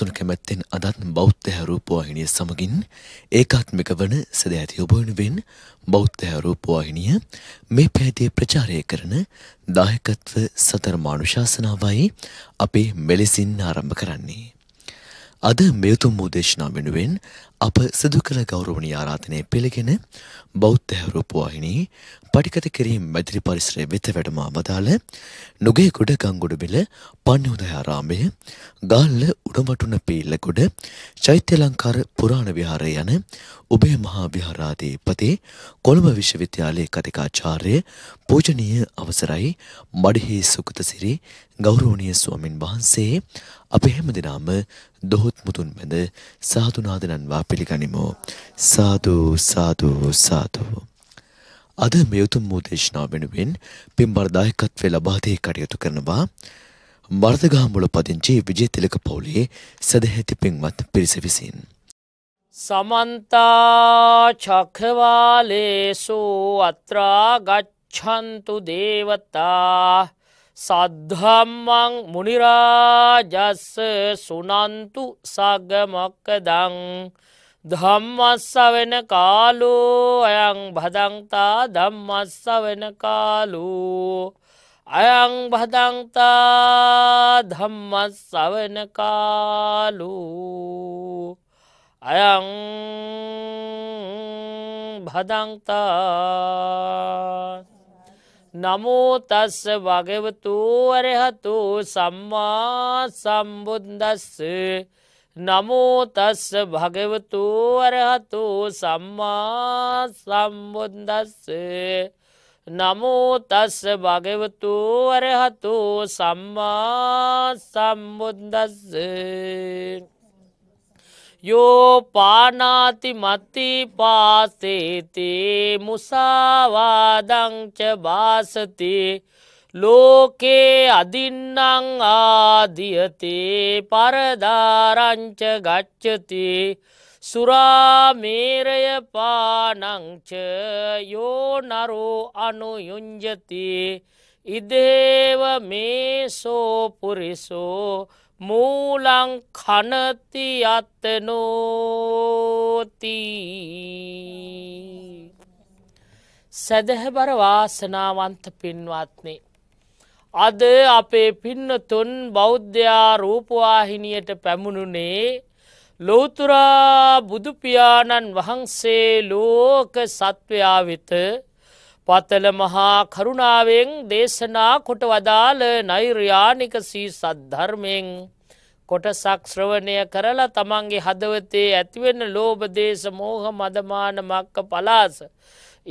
සුළු කැමැත්තෙන් අදත් බෞද්ධ රූපවාහිනිය සමගින් ඒකාත්මික වන සදැහැති ඔබ වෙනුවෙන් බෞද්ධ රූපවාහිනිය මේ පැයදී ප්‍රචාරය කරන දායකත්ව සතර මානුශාසනාවයි අපේ මෙලෙසින් ආරම්භ කරන්නේ. අද මෙතුම් මූදේශනා වෙනුවෙන් අප සිදු කළ ගෞරවනීය ආරාධනය පිළිගෙන බෞද්ධ රූපවාහිනී පටිගත කිරීම මැදිරි පරිසරය වෙත වැඩම අවදාළ නුගේගොඩ ගංගොඩබිල පන්‍යුදයාරාමය ගාල්ල උඩමටුන පීල්ලකොඩ චෛත්‍යලංකාර පුරාණ විහාරය යන උබේ මහා විහාරාධීපති කොළඹ විශ්වවිද්‍යාලයේ කතිකාචාර්ය පූජනීය අවසරයි මඩිහි සුගතසිරි ගෞරවනීය ස්වාමින් වහන්සේ අප හැම දිනාම දොහොත් මුතුන් මැද සාදුනාදනන්වා පිළිගනිමු සාදු සාදු සා ධාතව. අද මේ උතුම් වූ දේශනාව වෙනුවෙන් පින්බර දායකත්වය ලබා දී කටයුතු කරනවා වර්ධගහමුල පදිංචි විජේතිලක පවුලේ සදැහැති පින්වත් පිරිස විසින්. සමන්ත චක්‍රවාලේසු අත්‍රා ගච්ඡන්තු දේවතා සද්ධම්මං මුනිරාජස්ස සුනන්තු සගමක්කදං ධම්මස්ස වෙන කාලූ අයං භදංතා ධම්මස්ස වෙන කාලූ අයං භදංතා ධම්මස්ස වෙන කාලූ අයං භදංතා නමුතස්ස වගවතු වරහතු සම්මා සම්බුද්දස්සේ නමෝතස්ස භගවතු වරහතු සම්මා සම්බුද්දස්ස නමෝතස්ස භගවතු වරහතු සම්මා සම්බුද්දස්ස යෝ පානාති මත්ති පාසේති මුසාවාදංච බාසතිී ලෝකේ අදින්නං ආදියතේ පරදාරංච ගච්චති සුරාමේරය පානංච යෝනරෝ අනුයුංජති ඉදේව මේසෝපුරිසෝ මූලං කනති අත්තනෝතිී සැදැහැබර වාසනාවන්ත පින්වත්නේ අද අපේ පින්නතුන් බෞද්ධයා රූපවාහිනියට පැමුණුනේ ලෝතුරා බුදුපියාණන් වහන්සේ ලෝක සත්වයා වෙත පතල මහා කරුණාවෙන් දේශනා කොට වදාළ නෛර්යානික සී සද්ධර්මයෙන් කොට සක්ශ්‍රවණය කරලා තමන්ගේ හදවතේ ඇතිවෙන්න ලෝබදේශ මෝහ මදමාන මක්ක පලාස.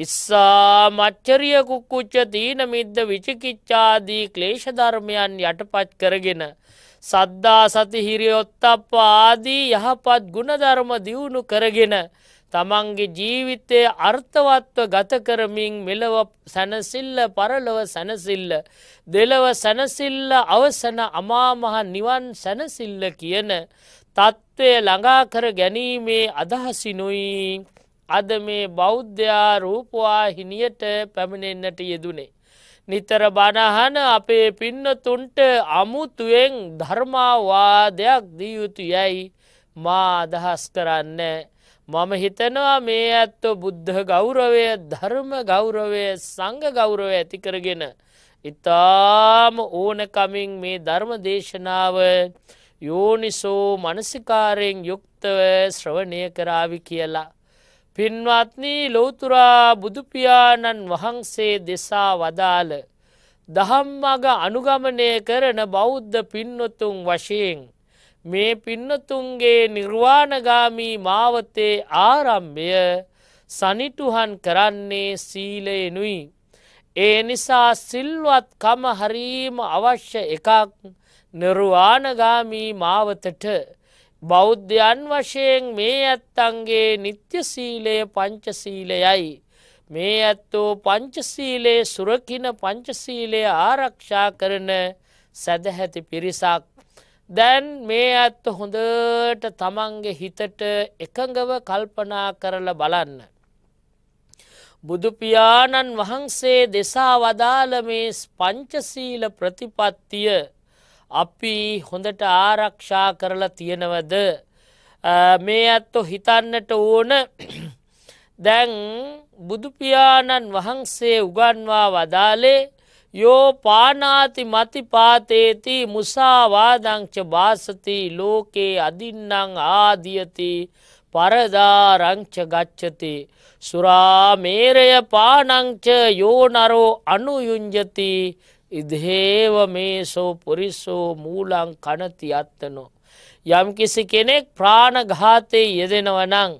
ඉස්සා මච්චරිය කුක්කුච්ච දීන මිද්ද විචිකිච්චාදී ක්ලේෂධර්මයන් යටපත් කරගෙන. සද්දා සති හිරියොත්තප්ප ආදී යහපත් ගුණධර්ම දියුණු කරගෙන. තමන්ගේ ජීවිතය අර්ථවත්ව ගත කරමින් මෙලව සැනසිල්ල පරලොව සැනසිල්ල. දෙලව සැනසිල්ල අවසන අමාමහ නිවන් සැනසිල්ල කියන තත්ත්වය ළඟාකර ගැනීමේ අදහසිනුයි. අද මේ බෞද්ධයා රූපවාහිනියට පැමිණෙන්න්නට යෙදුනේ. නිතර බණහන අපේ පින්නතුන්ට අමුතුවෙන් ධර්මාවාදයක් දියයුතු යැයි මා අදහස් කරන්න. මම හිතනවා මේ ඇත්තෝ බුද්ධ ගෞරවය ධර්ම ගෞරවය සංග ගෞරව ඇති කරගෙන. ඉතාම ඕනකමින් මේ ධර්ම දේශනාව යෝනිසෝ මනසිකාරයෙන් යුක්තව ශ්‍රවණය කරාවි කියලා. පින්වත්නී ලොවතුරා බුදුපාණන් වහන්සේ දෙසා වදාළ දහම්මග අනුගමනය කරන බෞද්ධ පින්නතුන් වශයෙන් මේ පින්නතුන්ගේ නිර්වාණගාමී මාවතේ ආරම්භය සනිටුහන් කරන්නේ සීලයනුයි. ඒ නිසා සිල්වත්කම හරීම අවශ්‍ය එකක් නිර්වාණගාමී මාවතට බෞද්ධයන් වශයෙන් මේ ඇත්තන්ගේ නිත්‍ය සීලය පංචසීලයයි. මේ ඇත්තෝ පංචසීලයේ සුරකින පංචසීලය ආරක්ෂා කරන සැදහැති පිරිසක්. දැන් මේ ඇත්ත හොඳට තමන්ගේ හිතට එකඟව කල්පනා කරලා බලන්න. බුදුපියාණන් වහන්සේ දෙසා වදාළ මේ පංචසීල ප්‍රතිපත්තිය අපි හොඳට ආරක්ෂා කරලා තියෙනවද මේ ඇත්තෝ හිතන්නට ඕන දැන් බුදුපියාණන් වහන්සේ උගන්වා වදාලේ යෝ පානාති මතිපාතේති මුසාවාදංච බාසති ලෝකේ අදින්නං ආදියති පරදාරංච ගච්චති සුරාමේරය පානංච යෝනරෝ අනුයුංජති ඉදේව මේසෝ පුරිස්සෝ මූලං කනති අත්තනෝ. යම්කිසි කෙනෙක් ප්‍රාණඝාතය යෙදෙනවනං.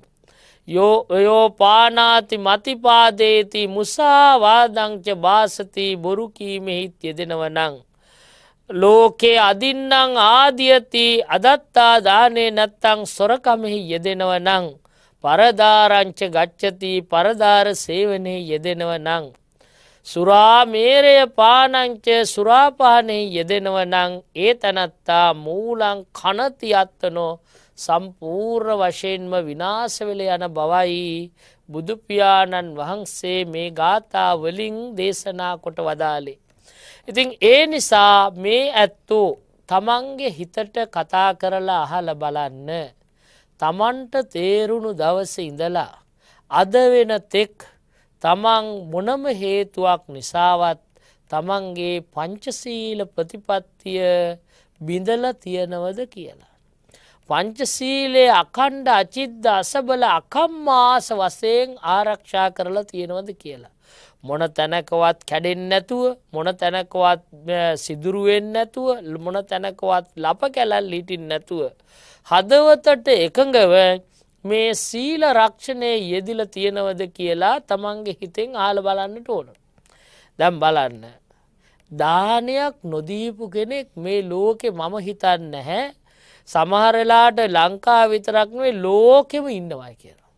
යෝපානාති මතිපාදේති මුසාවාදංච බාසති බොරුකීමෙහිත් යෙදෙනවනං. ලෝකේ අදින්නං ආදියති අදත්තා දානය නැත්තං සොරකමෙහි යෙදෙනවනං. පරදාරංච ගච්චති පරදාර සේවනය යෙදෙනවනං. සුරාමේරය පානංච සුරාපානය යෙදෙනවනං ඒ තැනත්තා මූලං කනති අත්තනෝ සම්පූර්ණ වශයෙන්ම විනාශවෙල යන බවයි බුදුපාණන් වහන්සේ මේ ගාථා වලින් දේශනා කොට වදාලේ. ඉතින් ඒ නිසා මේ ඇත්තෝ තමන්ගේ හිතට කතා කරලා අහල බලන්න. තමන්ට තේරුණු දවස ඉඳලා අද වෙන තෙක් තමන් මොනම හේතුවක් නිසාවත් තමන්ගේ පංචසීල ප්‍රතිපත්තිය බිඳල තියෙනවද කියලා. පංචසීලයේ අකණ්ඩ අචිද්ද අසබල අකම්මාස වසයෙන් ආරක්ෂා කරලා තියෙනවද කියලා. මොන තැනකවත් කැඩෙන් නැතුව මොන තැනකවත් සිදුරුවෙන් නැතුව මොන තැනකවත් ලප කැලැල් ලිටින් නැතුව. හදවතට එකඟව මේ සීල රක්ෂණය යෙදිල තියෙනවද කියලා තමන්ගේ හිතෙන් ආල බලන්නට ඕන. දැම් බලන්න. දානයක් නොදීපු කෙනෙක් මේ ලෝකෙ මම හිතන්න හැ සමහරලාට ලංකා විතරක්නේ ලෝකෙම ඉන්නවයි කියලා.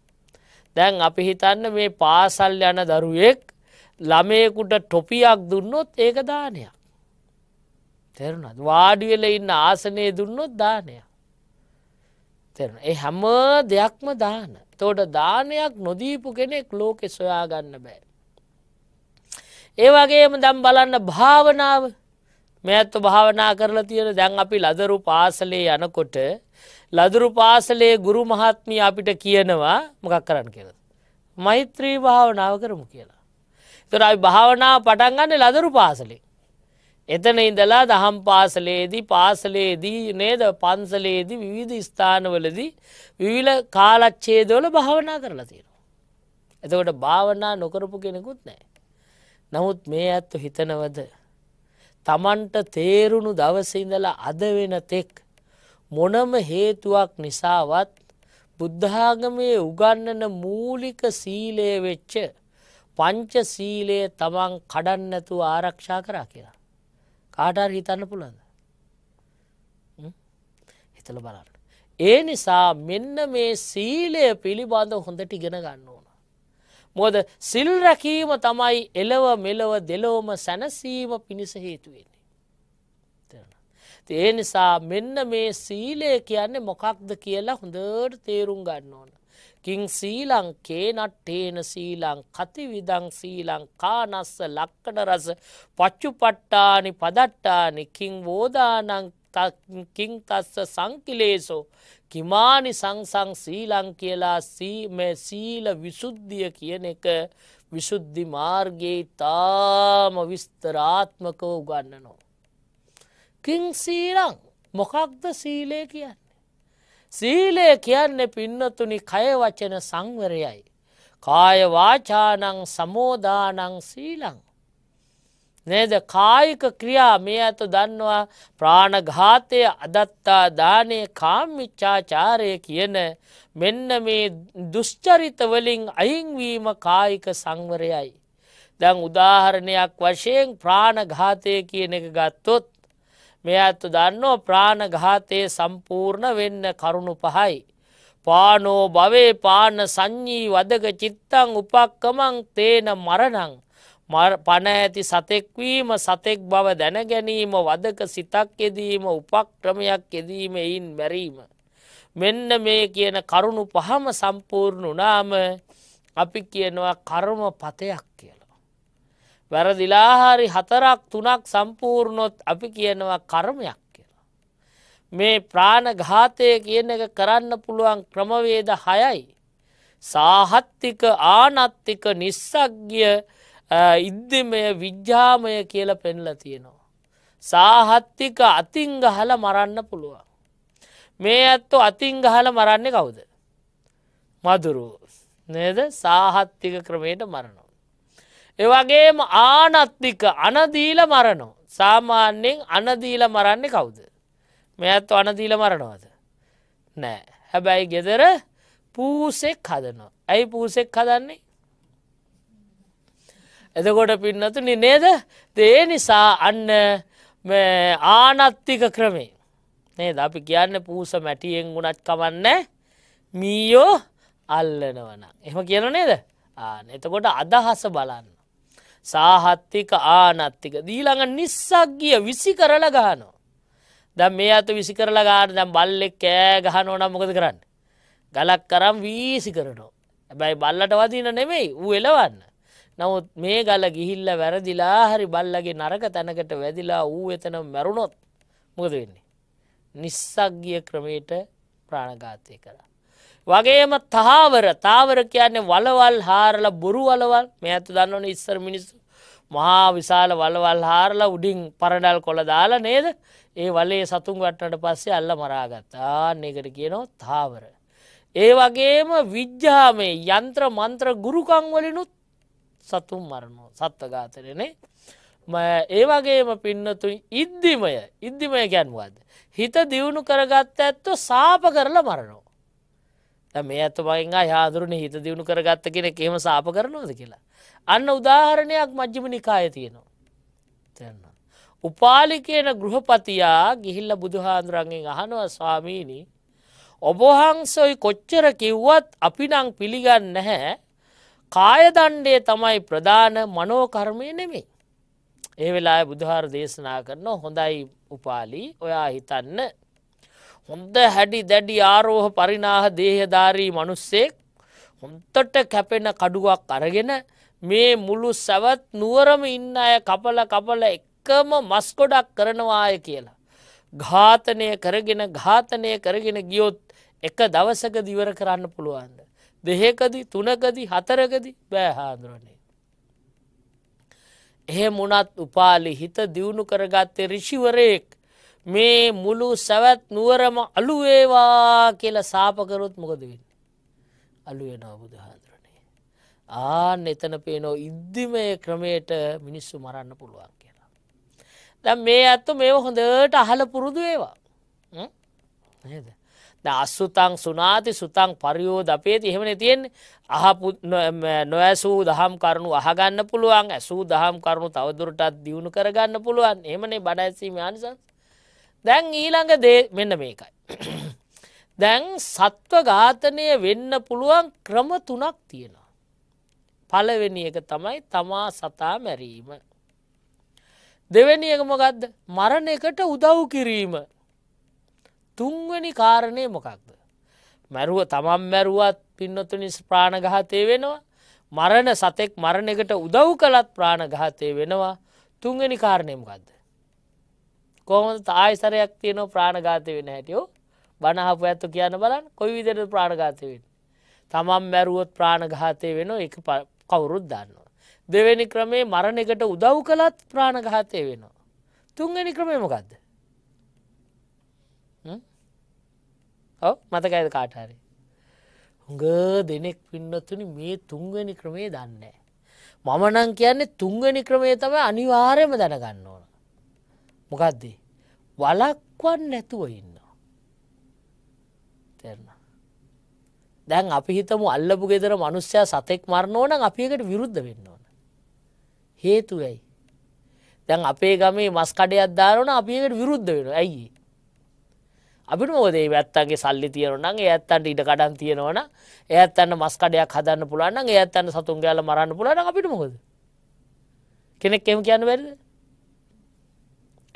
දැන් අපි හිතන්න මේ පාසල් යන දරුවෙක් ළමයකුට ටොපියක් දුන්නොත් ඒක දානයක්. තෙරුණත් වාඩිවෙල ඉන්න ආසනය දුන්නොත් දානයක්. තෙරෙන ඒ හැම දෙයක්ම දාන තෝට දානයක් නොදීපු කෙනෙක් ලෝකෙ සොයා ගන්න බෑ. ඒවගේම දම් බලන්න භාවනාව මෙත්තු භාවනා කරලා තියෙන දැන් අපි ලදරු පාසලේ යනකොට ලදරු පාසලේ ගුරු මහත්මී අපිට කියනවා මොකක් කරන්න කියලද. මෛත්‍රී භාවනාව කරමු කියලා. තොරයි භාවනාව පටන්ගන්න ලදරු පාසලේ එතන ඉඳලා දහම් පාසලේදී පාසලේදී නේද පන්සලේදී විවිධ ස්ථානවලදී විවිල කාලච්චේදවල භාවනා කරලා තියෙනවා. එතකොට භාවනා නොකරපු කෙනෙකුත් නෑ. නමුත් මේ ඇත්තු හිතනවද. තමන්ට තේරුණු දවසඉඳලා අද වෙන තෙක් මොනම හේතුවක් නිසාවත් බුද්ධාගමයේ උගන්නන මූලික සීලය වෙච්ච පංච සීලයේ තමන් කඩන්නැතු ආරක්ෂා කරා කියලා. කාටාර හිතන්න පුළන්ද හිතල බලන්න. ඒ නිසා මෙන්න මේ සීලය පිළිබඳ හොඳට ඉගෙන ගන්න ඕන. මොද සිල් රැකීම තමයි එලව මෙලව දෙලෝම සැනසීම පිණිස හේතුවෙන්නේ. ඒ නිසා මෙන්න මේ සීලය කියන්නේ මොකක්ද කියලා හොඳට තේරුම් ගන්න ඕන. කින් සීලං කේනට්ටේන සීලං කතිවිදං සීලං කානස්ස ලක්කන රස පච්චු පට්ටානි පදට්ටානි කින් වෝදානං කින් තස්ස සංකිලේසෝ කිමානි සංසං සීලං කියලා සීමේ සීල විසුද්ධිය කියන එක විසුද්ධි මාර්ගයේ තාම විස්තරාත්මකව උගන්නනවා. කින් සීලං මොකක්ද සීලය කියන්න. සීලය කියන්නේ පින්නතුනි කයවචන සංවරයයි. කායවාචානං සමෝදානං සීලං. නේද කායික ක්‍රියා මේ ඇත දන්නවා ප්‍රාණඝාතය අදත්තා දානය කාමිච්චාචාරය කියන මෙන්න මේ දුෂ්චරිතවලින් අයිංවීම කායික සංවරයයි. දැන් උදාහරණයක් වශයෙන් ප්‍රාණඝාතය කියන එක ගත්තොත් මේ ඇත්ත දන්නෝ ප්‍රාණඝාතයේ සම්පූර්ණ වෙන්න කරුණු පහයි. පානෝ භවේ පාන සංඥී වදක චිත්තං උපක්කමං තේන මරණං. පණ ඇති සතෙක්වීම සතෙක් බව දැනගැනීම වදක සිතක් යෙදීම උපක්‍රමයක් යෙදීම එයින් මැරීම. මෙන්න මේ කියන කරුණු පහම සම්පූර්ණ වනාම අපි කියනවා කර්ම පතයක් කියලා. වැරදිලාහාරි හතරක් තුනක් සම්පූර්ණොත් අපි කියනවා කර්මයක් කියලා. මේ ප්‍රාණ ඝාතය කියන එක කරන්න පුළුවන් ක්‍රමවේද හයයි. සාහත්තික ආනත්තික නිස්සක්ගිය ඉද්දමය විද්‍යාමය කියල පෙන්ල තියෙනවා. සාහත්තික අතිංගහල මරන්න පුළුවන්. මේ ඇත්තු අතිංගහල මරන්නේ කවුද. මදුරු නේද සාහත්තික ක්‍රමයට මරණ. එවගේම ආනත්තික අනදීල මරණෝ. සාමාන්‍යයෙන් අනදීල මරන්නේ කවුද. මෙයත් අනදීල මරණවාද. නෑ හැබැයි ගෙදර පූසෙක් හදනවා. ඇයි පූසෙක් හදන්නේ. එදකොට පින්නතුනි නේද දේ නිසා අන්න ආනත්තික ක්‍රමේ. නේද අපි කියන්න පූස මැටියෙන් ගුණත් කවන්න මීයෝ අල්ලනවන. එම කියන නේද එතකොට අදහස බලන්න. සාහත්තික ආනත්තික දීළඟ නිස්සක්ගිය විසි කරල ගහනෝ. දැම් මේ අතු විසි කරලා ගාන දම් බල්ලෙක් කෑ ගහනෝ නම්මකද කරන්න. ගලක් කරම් වීසි කරනෝ. ඇබැයි බල්ලට වදින නෙමෙයි ඌ එලවන්න. නමුත් මේ ගල ගිහිල්ල වැරදිලා හරි බල්ලගේ නරක තැනකට වැදිලා ඌ එතන මැරුණොත් මොද වෙන්නේ. නිස්සක්ගිය ක්‍රමයට ප්‍රාණඝාතය කරා. වගේම තහාවර තාවර කියන්නේ වලවල් හාරල බොරු වලවල් මේ ඇතු දන්නවන ඉස්සර මිනිස්සු මහා විශාල වලවල් හාරලා උඩින් පරඩල් කොළ දාලා නේද ඒ වලේ සතුන් වටනට පස්සේ අල්ල මරාගත්තාන්න එකට කියනවා තාවර. ඒ වගේම විද්‍යාමේ යන්ත්‍ර මන්ත්‍ර ගුරුකංවලිනුත් සතුන් මරණෝ සත්තඝාතරනේ ඒ වගේම පින්නතුයි ඉද්දිමය ඉද්දිමය ගැන්වාද. හිත දියුණු කරගත්ත ඇත්තු සාප කරලා මරණෝ. මේ ඇත මගේෙන් හාදුරන හිත දියුණු කරගත්ත කෙන කෙම සාප කරනවද කියලා. අන්න උදාහරණයක් මජ්ජිම නිකාය තියෙනවා. තෙන්න. උපාලි කියන ගෘහපතියා ගිහිල්ල බුදුහාන්දුරන්ගෙන් අහනුව ස්වාමීණි ඔබහන්සොයි කොච්චර කිව්වත් අපි නං පිළිගන්න නැහැ කායදණ්ඩේ තමයි ප්‍රධාන මනෝකර්මය නෙමේ. ඒ වෙලා බුදුහාර දේශනා කරන හොඳයි උපාලි ඔයා හිතන්න හොඳ හැඩි දැඩි ආරෝහ පරිනාහ දේහධාරී මනුස්සෙක් හොන්තට කැපෙන කඩුවක් අරගෙන මේ මුළු සැවත් නුවරම ඉන්න අය කපල කපල එකම මස්කොඩක් කරනවාය කියලා. ඝාතනය කරගෙන ඝාතනය කරගෙන ගියොත් එක දවසක දිවර කරන්න පුළුවන්ද. දෙහෙකදි තුනකදි හතරකදි බෑහාදුරනේ. එහෙ මුණත් උපාලි හිත දියුණු කරගත්තේ රිෂිවරයෙක් මේ මුළු සැවැත් නුවරම අලුවේවා කියලා සාපකරොත් මොකද වෙන්න. අලුවෙනවා බුදුහාදුරනේ. ආන එතන පේනෝ ඉද්දිමය ක්‍රමයට මිනිස්සු මරන්න පුළුවන් කියලා. දැ මේ ඇත්තු මේ හොඳට අහල පුරුදු ඒවා නේද. අස්සුතං සුනාති සුතං පරියෝද අපේ තිහෙමන තියෙන් අහපු නොඇසූ දහම් කරනු අහගන්න පුළුවන් ඇසූ දහම් කරුණු තවදුරටත් දියුණු කරගන්න පුළුවන් එමනේ බඩඇසීම අනිසන්ස දැන් ඊළඟ දේ මෙන්න මේකයි. දැන් සත්ව ඝාතනය වෙන්න පුළුවන් ක්‍රම තුනක් තියෙනවා. පලවෙනි එක තමයි තමා සතා මැරීම. දෙවැනි එක මොකක්ද මරණ එකට උදව් කිරීම. තුන්වැනි කාරණය මොකක්ද. මැරුව තමන් මැරුවත් පින්නොතුනි ප්‍රාණඝාතය වෙනවා. මරණ සතෙක් මරණ එකට උදව් කළත් ප්‍රාණඝාතය වෙනවා තුන්වැනි කාරණයමකක්ද. කොහොමද තායිසරයක් තියෙනවා ප්‍රාණඝාතය වෙන හැටියෝ බණහපු ඇත්තු කියන්න බලන්න කොයි විදිරට ප්‍රාණඝාතය වෙන්. තමන් මැරුවොත් ප්‍රාණඝාතය වෙන එක කවුරුත් දන්නවා. දෙවැනි ක්‍රමේ මරණ එකට උදව් කළත් ප්‍රාණඝාතය වෙනවා. තුන්ගනි ක්‍රමේ මොකක්ද. ඔව මතකයිද කාටහරි. හුඟ දෙනෙක් පින්නතුනි මේ තුන්ගනි ක්‍රමේ දන්නේ. මමනං කියන්නේ තුන්ගනි ක්‍රමේ තම අනිවාර්යම දැනගන්න ඕන. මොකක්දේ. වලක්වන් නැතුව ඉන්නවා. තෙරණ. දැන් අපි හිතම අල්ලපු ගෙදර මනුස්්‍යයා සතෙක් මරණ ඕන අපිකට විරුද්ධ වෙන්න ඕන. හේතුවයි. දැන් අපේ ගමේ මස් කඩයක් දාරන අපිකට විරුද්ධ වෙන ඇයි. අපිට මෝදේ ඇත්තන්ගේ සල්ලි තියනවන ඒ ඇත්තන්ට ඉඩ කඩන් තියෙනවන ඒත් අන්න මස්කඩයක් හදන්න පුළන්න ඒත් අන්න සතුන් ගෑල මරන්න පුලන අපිට මොකද කෙනෙක් එම කියන්න වැරද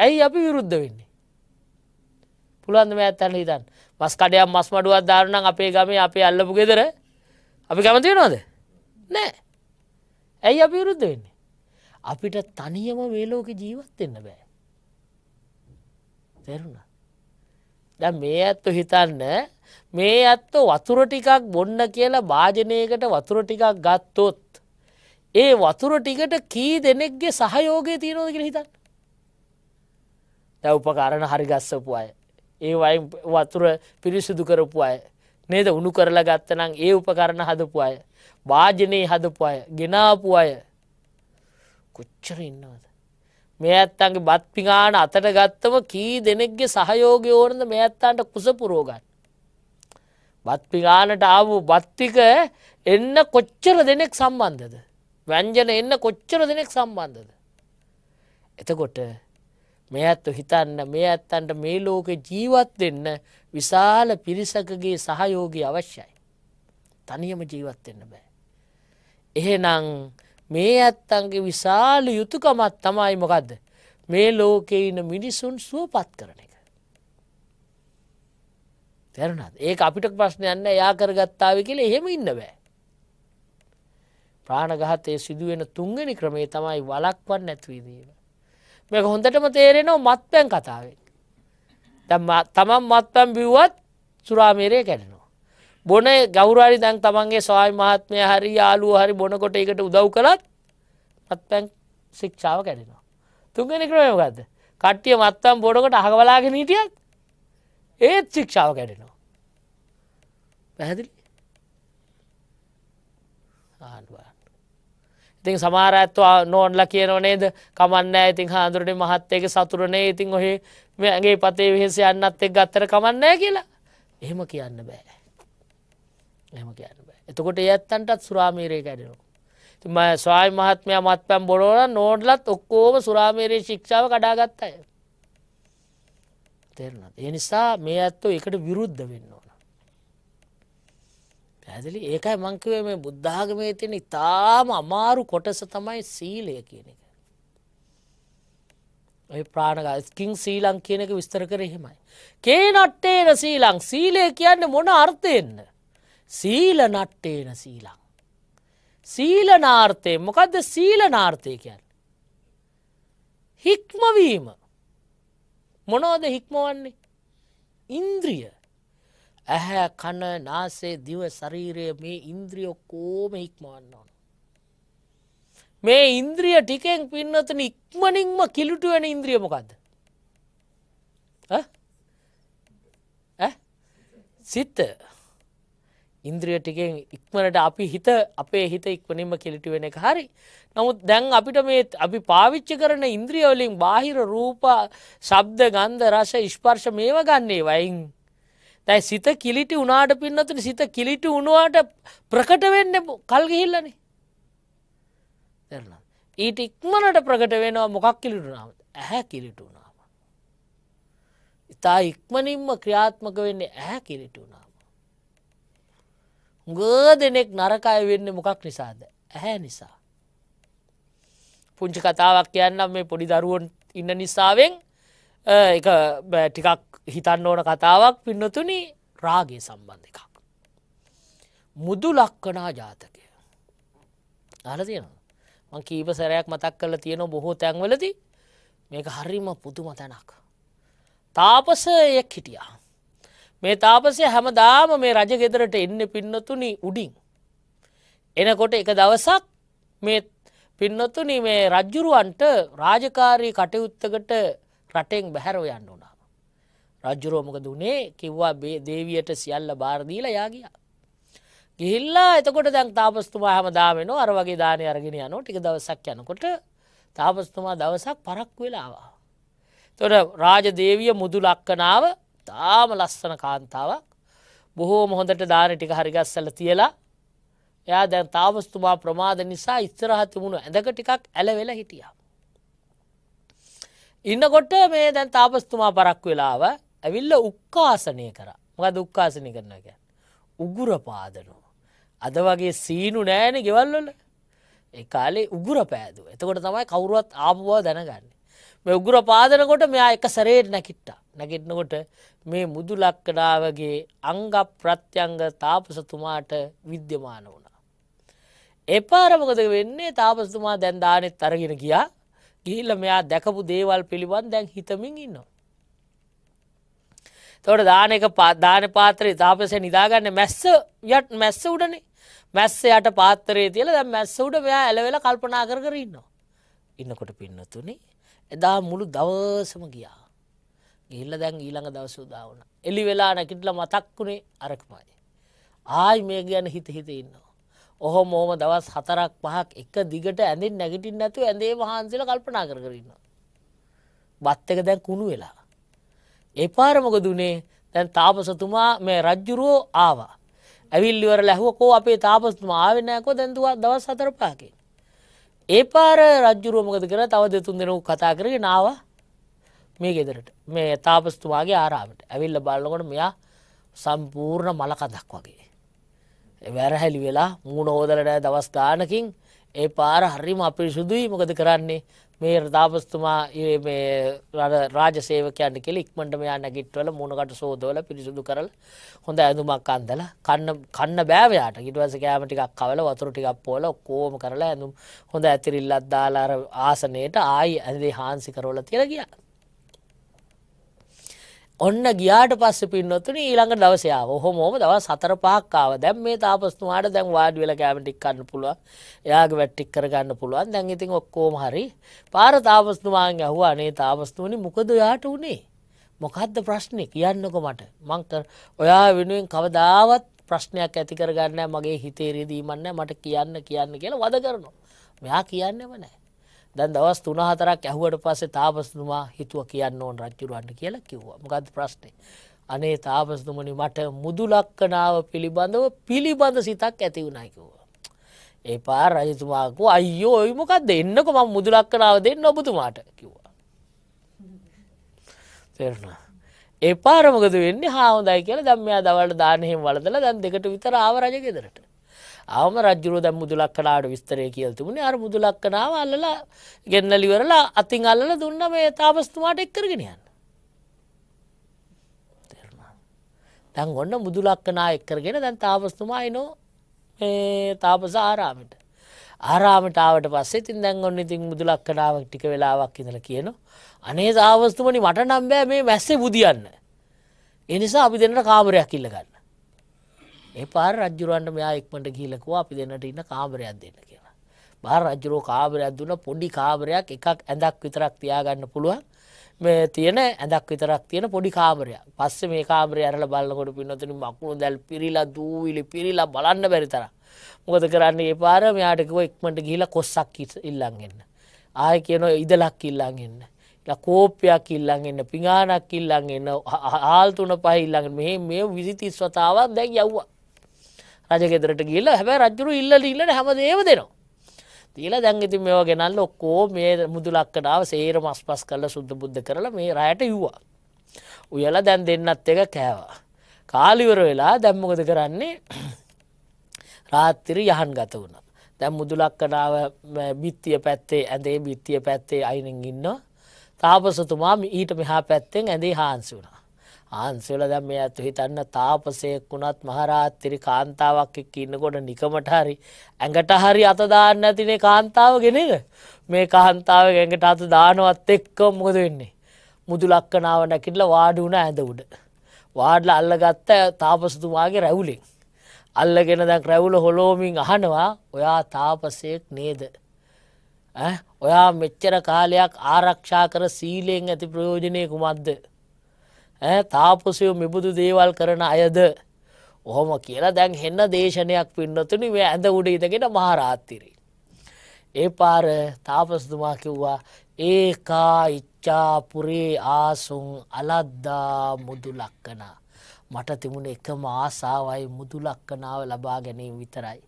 ඇයි අපි විරුද්ධ වෙන්නේ. පුළුවන්දම ඇත්තැන හිතන් මස් කඩයක් මස් මඩුවත් ධාරණන් අපේ ගමේ අපේ අල්ලපු ගෙදර අපි කැමති නොද නෑ ඇයි අපි විරුද්ධ වෙන්නේ. අපිට තනියම වේලෝක ජීවත් වෙන්න බෑ. තෙරුණ. දැ මේ ඇත්තු හිතන්න මේ ඇත්ත වතුර ටිකක් බොන්න කියලා භාජනයකට වතුර ටිකක් ගත්තොත්. ඒ වතුර ටිකට කී දෙනෙක්ගේ සහයෝගය තියෙනෝදගෙන හිතන්න. දැව්පකාරණ හරිගස්සපු අය. ඒ වයි වතුර පිරිසුදු කරපු අය. නේද උුණු කරලා ගත්තනම් ඒ උපකරණ හදපු අය. භාජනයේ හදපු අය ගෙනාපු අය කොච්චර ඉන්නවද. මේ ඇත්තන්ගේ බත් පිගාන අතට ගත්තම කී දෙනෙක්ගේ සහයෝගය ඕනද මේ ඇත්තන්ට කුස පුරෝගන්න. බත් පිගානට ආවූ බත්තික එන්න කොච්චර දෙනෙක් සම්බන්ධද. වැංජන එන්න කොච්චර දෙනෙක් සම්බන්ධද. එතකොට මේ ඇත්ත හිතන්න මේ ඇත්තන්ට මේ ලෝකෙ ජීවත් වෙන්න විශාල පිරිසකගේ සහයෝගී අවශ්‍යයි. තනියම ජීවත් වෙන්න බෑ. එහෙනම් මේ ඇත්තන්ගේ විශාල යුතුකමත් තමයි මොකක්ද මේ ලෝකෙ ඉන්න මිනිසුන් සුවපත් කරන එක. තැරනත් ඒ අපිට ප්‍රශ්නයන්න යා කරගත්තාව කියල එහෙම ඉන්න බෑ. ප්‍රාණගහතය සිදුවෙන තුන්ගනි ක්‍රමේ තමයි වලක්වන්න නැත්වීදීම. මේක හොඳටම තේරෙනෝ මත්පැන් කතාවෙන්. තමන් මත්තම් බිව්වත් සුරාමේරය කැඩනවා. බොන ගෞරාරි දැන් තමන්ගේ ස්වායි මහත්මය හරි යාලුව හරි බොනකොට එකට උදව් කළත් මත්පැන් ශික්ෂාව කැඩෙනවා. තුන්ගෙන ක්‍රමයගද කට්ටිය මත්තම් බොඩකට අහවලාගෙන හිටියත් ඒත් ශික්ෂාව කැඩෙනවා. පැහැදිලි ආන්වා. ඉතින් සමහර ඇත්වා නෝන්ලා කියනෝ නේද කමන්න ඉතින් හාඳුරට මහත්තයක සතුරනේ ඉතින් ඔහේ මේගේ පතේ වෙහෙස යන්නත් එක් ගත්තර කමන්නෑ කියලා එහෙම කියන්න බෑ එහම කියන්න බෑ එතකොට ඇත්තන්ටත් සුරාමීරය කැඩෙනවා ම ස්වායි මහත්මය මත් පැම් බොලෝන නෝඩ්ලත් ඔක්කෝම සුරාමීරයේ ශික්ෂාව කඩාගත්තය තෙරන ඒ නිසා මේ ඇත්තෝ එකට විරුද්ධ වෙන්න පැදිලි ඒකයි මංකිවේ මේ බුද්ධාගමය තියෙන ඉතාම අමාරු කොටස තමයි සීලය කියන එක. ඔය ප්‍රාණගස්කින් සීලං කියන එක විස්තර කර එහෙමයි. කේනට්ටේන සීලං සීලය කියන්න මොන අර්ථයෙන්න්න. සීල නට්ටේන සීලං. සීල නාර්ථය මොකක්ද සීල නාර්ථය කියන්න. හික්මවීම මොනෝද හික්මවන්නේ ඉන්ද්‍රිය ඇහැ කන නාසේ දිව ශරීරය මේ ඉන්ද්‍රිය ඔක්කෝම හික්මවන්න ඕන. මේ ඉන්ද්‍රිය ටිකෙන් පින්නතන ඉක්මනින්ම කිලුටු වෙන ඉන්ද්‍රියමකක්ද. සිත්ත ඉන්ද්‍රිය ටිකෙන් ඉක්මනට අපි හිත අපේ හිත ඉක්මනින්ම කෙලිටි වෙන එක හරි. නමුත් දැන් අපිට මේ අපි පාවිච්චි කරන ඉන්ද්‍රියවලින් බාහිර රූප සබ්ද ගන්ධ රස ස්පර්ශ මේව ගන්නේ වයින් දැයි සිත කිලිටි උනාට පින්නතුන සිත කිලිටි උනුවාට ප්‍රකට වෙන්න කල්ගිහිල්ලන දෙරලා ඊට ඉක්මනට ප්‍රකට වෙනවා මොකක් කිලිටුනාමත් ඇහැ කිලිටුනාම ඉතා ඉක්මනින්ම ක්‍රියාත්මක වෙන්නේ ඇහැ කිලිටුනාම ග දෙනෙක් නරකය වෙන්න මොකක් නිසාද ඇහැ නිසා පුංචි කතාවක් කියන්නම් මේ පොඩි දරුවන් ඉන්න නිසාවෙන් එක ටිකක් හිතන්න ඕන කතාවක් පින්නතුනි රාගේ සම්බන්ධ එකක්. මුදු ලක්කනා ජාතකය. අර තියෙනවා. මං කීප සැරයක් මතක් කරලා තියෙන බොහෝ තැන්වලදී මේක හරිම පුදුම තැනක්. තාපසයෙක් හිටියා. මේ තාපසය හැමදාම මේ රජගෙදරට එන්න පින්නතුනි උඩින්. එනකොට එක දවසක් මේ පින්නතුනි මේ රජ්ජුරුවන්ට රාජකාරී කටයුත්තකට රටෙන් බැහැරෝ යන්න වුණා. රජ්ජුරෝමකද වනේ කිව්වා දේවියට සියල්ල බාරදීලා යාගිය. ගිහිල්ලා එතකොට දැන් තාපස්තුමා හම දාමන අර වගේ දානය අරගෙන යනෝ ටික දවසක් යනකොට තාපස්තුමා දවසක් පරක් වෙලාවා. තොට රාජ දේවිය මුදු ලක්කනාව තාම ලස්සන කාන්තාවක් බොහෝ මොහොඳට දාන ටික හරිගස්සල තියලා එයා දැන් තාවස්තුමා ප්‍රමාද නිසා ඉස්තරහ තිබුණු ඇඳක ටිකක් ඇලවෙල හිටියා. ඉන්නකොට මේ දැන් තාපස්තුමා පරක් වෙලාව ඇවිල්ල උක්කාසනය කර මක දුක්කාසනය කරන ගැ. උගුර පාදනෝ. අද වගේ සීනු නෑන ගෙවල්ලොල එකකාලේ උගුර පෑදුව එතකොට තමයි කවුරුවත් ආපුවා දැනගන්න. මේ උගුර පාදනකොට මෙයා එක සරේට නැකිට්ටා නැකිටනකොට මේ මුදු ලක්කඩාවගේ අංග ප්‍රත්‍යංග තාපසතුමාට විද්‍යමාන වුණා. එපාරමකද වෙන්නේ තාපසතුමා දැන්දානෙත් අරගෙන ගියා ගිහිල්ල මෙයා දැකපු දේවල් පිළිබඳ දැන් හිතමින් ඉන්නවා. තොට දානක පාධාන පාතරය තාපසේ නිදාගන්න මැස්ස යට මැස්ස උඩනේ මැස්ස යට පාතරේ තියල ද මැස්ස උඩ මෙයා ඇලවෙල කල්පනා කර කරන්නවා. ඉන්නකොට පින්නතුනි එදා මුළු දවසම ගියා. ගිල්ල දැන් ඊළඟ දවස උදාවන. එලි වෙලා නැකිටල මතක් වුණේ අරකමයි. ආයි මේ ගැන හිත හිත ඉන්නවා. ඔහොම ඔහොම දවස් හතරක් පහක් එක දිගට ඇඳෙන් නැගිටින් නැතුව ඇඳේ වහන්සේල කල්පනා කරකරන්න. බත් එක දැන් කුණු වෙලා. එපාරමක දුනේ තැන් තාපසතුමා මේ රජ්ජුරුවෝ ආවා. ඇවිල්ලිවර ලැහුවකෝ අපේ තාපස්තුමා ආවෙනෑකෝ දැන්තුවා දවස් හතර පාකි. ඒ පාර රජ්ජුරුවමකද කර තව දෙතුන් දෙනු කතා කරගෙන නවා මේ ගෙදරට මේ තාපස්තුමාගේ ආරාමට ඇවිල්ල බලකොට මෙයා සම්පූර්ණ මලකදක් වගේ. වැරහැලි වෙලා මුණ හෝදලනෑ දවස් ගානකින් ඒ පාර හරිම අපි සුදුයි මොකද කරන්නේ මේ රතාපස්තුමා රාජ සේවකයන්ට කෙ ඉක්මට මෙයා නැගිටවල මුණකට සෝදවල පිරිසුදු කරල් හොඳ ඇඳුමක් අන්දල කන්න කන්න බෑවයාට ගිටවස කෑමටික් කවල වතුරටිකක් පෝල කෝම කරලා ඇඳුම් හොඳ ඇතිරිල්ලත් දාලාර ආසනයට ආයි ඇදේ හාන්සි කරෝල තිරගියා ඔන්න ගියාට පස්ස පින්නොත්තුන ඊළඟ දවසයාව හොමෝම දවස් සතර පහක්කාව දැම් මේ තාපස්තුවාට දැන් වාඩ වෙල කෑමටික් කන්න පුළුව යාග වැට්ටික් කරගන්න පුළුවන් දැන් ඉතින් ඔක්කෝම හරි පාර තාපස්තුවාන් ඇහුවා අනේ තාපස්තුවනි මොකද යාට වනේ මොකක්ද ප්‍රශ්නය කියන්නක මට මංක ඔයා වෙනුවෙන් කවදාවත් ප්‍රශ්නයක් ඇති කරගන්න මගේ හිතේරෙදීමන්න මට කියන්න කියන්න කියලා වද කරනවා මෙයා කියන්නම නෑ දැන් දවස් තුන හතරක් ඇහුවට පස්සේ තාපසතුමා හිතුව කියන්න ඕන රජුරවන්න කියලා කිව්වා. මොකද්ද ප්‍රශ්නේ? අනේ තාපසතුමනි මට මුදුලක්කනාව පිළිබඳව පිළිබඳ සිතක් ඇති වුණා කිව්වා. ඒ පාර රජතුමා කිව්වා අයියෝ ඔය මොකද්ද එන්නකො මම මුදුලක්කනාව දෙන්න ඔබතුමාට කිව්වා. තේරුණා. ඒ පාර මොකද වෙන්නේ? හා හොඳයි කියලා දැන් මෙයා දවල්ට දාන හැම වලදලා දැන් දෙකට විතර ආව රජ ගෙදරට. ආම රජ්ජුරුව දැම් මුදුලක් කනාට විස්තරය කියල් තිබුණේ අර මුදුලක් කනාව අල්ලලා ගෙන්නලිවරලා අතින් අල්ල දුන්න මේ තාපස්තුමාට එක්කරගෙනයන්. දැන් ඔන්න මුදුලක්කනා එක්කරගෙන දැන් තාපස්තුමායි නෝ තාපස ආරාමට. ආරාමටාවට පස්සේ තින් දැන් ඔන්න ඉතින් මුදුලක්කනාවක් ටික වෙලාවක් ඉඳල කියන. අනේ තාවස්තුමනි මට නම්බෑ මේ වැස්සේ බුදියන්න. එනිසා අපි දෙන්නට කාමරයක් ඉල්ලගන්න. ඒ පාර රජ්ජුරුවන්ට මෙයා එක්මට ගිහිලකුව අපි දෙන්නට ඉන්න කාමරයක් දෙන්න කියලා. බාර රජ්ජුරෝ කාමරයක් දුන්න පොඩි කාමරයක් එකක් ඇඳක් විතරක් තියාගන්න පුළුවන්. මේ තියෙන ඇඳක් විතරක් තියෙන පොඩි කාමරයක්. පස්සේ මේ කාමරය ඇරලා බලනකොට පින්නතුනි මකුණු දැල් පිරිලා දූවිලි පිරිලා බලන්න බැරි තරම්. මොකද කරන්නේ ඒ පාර මෙයාට කිව්වා ඉක්මනට ගිහිලා කොස්සක් ඉල්ලන් එන්න. ආයෙ කියනවා ඉදලක් ඉල්ලන් එන්න. ඊළඟ කෝපයක් ඉල්ලන් එන්න, පිඟානක් ඉල්ලන් එන්න, ආල් තුන පහ ඉල්ලන් එන්න. මේ මේ 20 30 වතාවක් දැන් යවුවා. රජගෙදරට ගිල්ල හැබැ රජුරු ඉල්ල ඉල්ලට හැම දේව දෙනවා. තිීලා දැංගිති මෙෝ ගෙනල්ල ඔක්කෝ මේ මුදුලක්කඩාව සේර මස් පස් කල්ල සුද්ද බුද්ධ කරලා මේ රයට යවා. උයලා දැන් දෙන්නත් එක කෑවා. කාලිවර වෙලා දැම්මකද කරන්නේ රාත්තිරි යහන් ගත වුණ. දැම් මුදුලක්කඩාව බිත්තිය පැත්තේ ඇඳේ බිත්තිය පැත්තේ අයිනෙන් ඉන්න. තාපසතුමා ඊට මෙහා පැත්තෙන් ඇඳේ හාන්සි වුණ. ආන්සල දැන් මේ ඇතු හිතන්න තාපසයෙක් වුණත් මහරාත්‍රි කාන්තාවක් එක්ක ඉන්නකොට නිකමට හරි ඇඟට හරි අත දාන්න නැතිනේ කාන්තාව ගෙනේද මේ කාන්තාව ඇඟට අත දානවත් එක්ක මොකද වෙන්නේ මුදු ලක්කනාව නැකිටලා වාඩි වුණ ඇඳ උඩ වාඩිලා අල්ලගත්ත තාපසතුමාගේ රැවුලෙන් අල්ලගෙන දැන් රැවුල හොලෝමින් අහනවා ඔයා තාපසයෙක් නේද ඔයා මෙච්චර කාලයක් ආරක්ෂා කර සීලයෙන් ඇති ප්‍රයෝජනය කුමක්ද තාපසයෝ මෙබුදු දේවල් කරන අයද ඔහොම කියලා දැන් හෙන්න දේශනයක් පින්නතුනි මේ ඇඳ උඩ ඉදගෙන මහරාත්තිරි. ඒ පාර තාපසතුමා කිව්වා ඒකා ඉච්චා පුරේ ආසුන් අලද්දා මුදු ලක්කනා. මට තිබුණ එකම ආසාවයි මුදු ලක්කනාව ලබා ගැනීම විතරයි.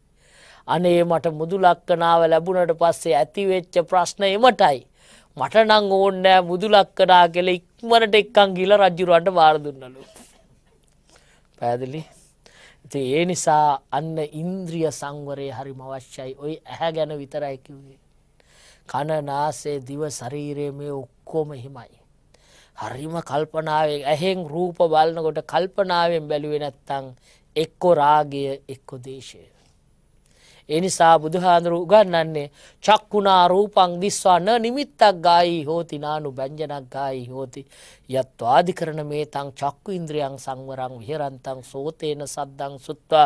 අනේ මට මුදු ලක්කනාව ලැබුණට පස්සේ ඇතිවෙච්ච ප්‍රශ්න එමටයි. මට නං ඕන්නෑ මුදු ලක්කනා කෙලෙක් ඉක්මනට එක්කං ගිල රජ්ජුරුවන්ට වාරදුන්නලු. පැදිලි ඉති ඒ නිසා අන්න ඉන්ද්‍රිය සංවරය හරි මවශ්‍යයි ඔය ඇහැ ගැන විතරයිකිවේ. කණනාසේ දිව සරීරයේ මේ ඔක්කෝම හිමයි. හරිම කල්පනාවෙන් ඇහෙන් රූප බලන්නකොට කල්පනාවෙන් බැලුවෙනැත්තං එක්කො රාගය එක්කො දේශය. ඒ නිසා බුදුහාඳුරු උගන්වන්නේ චක්කුණා රූපං දිස්වා න නිමිත්තක් ගායි හෝති නානු බැංජනක් ගායි හෝති යත්වාදිකරණ මේ තං චක්කු ඉන්ද්‍රියං සංවරං විහෙරන්තං සෝතේන සද්දං සුත්වා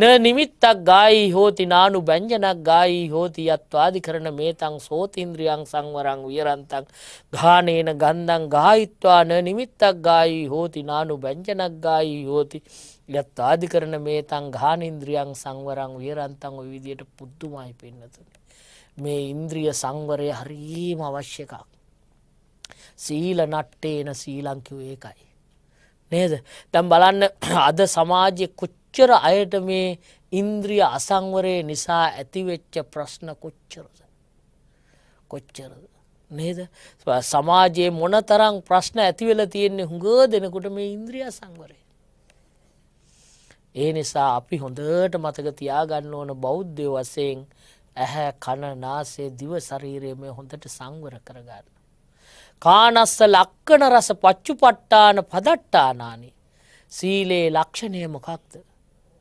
න නිමිත්තක් ගායි හෝති නානු බැංජනක් ගායි හෝති යත්වාදිකරණ මේ තං සෝතීන්ද්‍රියං සංවරං වියරන්තං ගානේන ගන්ධං ගායිත්වා න නිමිත්තක් ගායි හෝති නානු බැංජනක් ගායි හෝති යත්තාධි කරන මේ තං ගානින්ද්‍රියන් සංවරං වේරන්තං ඔය විදියට පුද්දුමයි පෙන්නතුනි. මේ ඉන්ද්‍රිය සංවරය හරීම අවශ්‍ය එකක්. සීල නට්ටේන සීලංකිව ඒකයි. නේද? දැන් බලන්න අද සමාජයේ කොච්චර අයට මේ ඉන්ද්‍රිය අසංවරය නිසා ඇතිවෙච්ච ප්‍රශ්න කොච්චරද? කොච්චරද? නේද? සමාජයේ මොනතරම් ප්‍රශ්න ඇතිවෙලා තියෙන්නේ හුඟ දෙනකොට මේ ඉන්ද්‍රිය සංවරය. ඒ නිසා අපි හොඳට මතක තියාගන්න ඕන බෞද්ධය වසයෙන් ඇහැ කණ නාසේ දිව ශරීරය මේ හොඳට සංවර කරගන්න. කානස්ස ලක්කන රස පච්චු පට්ටාන පදට්ටානානි සීලයේ ලක්ෂණය මොකක්ද.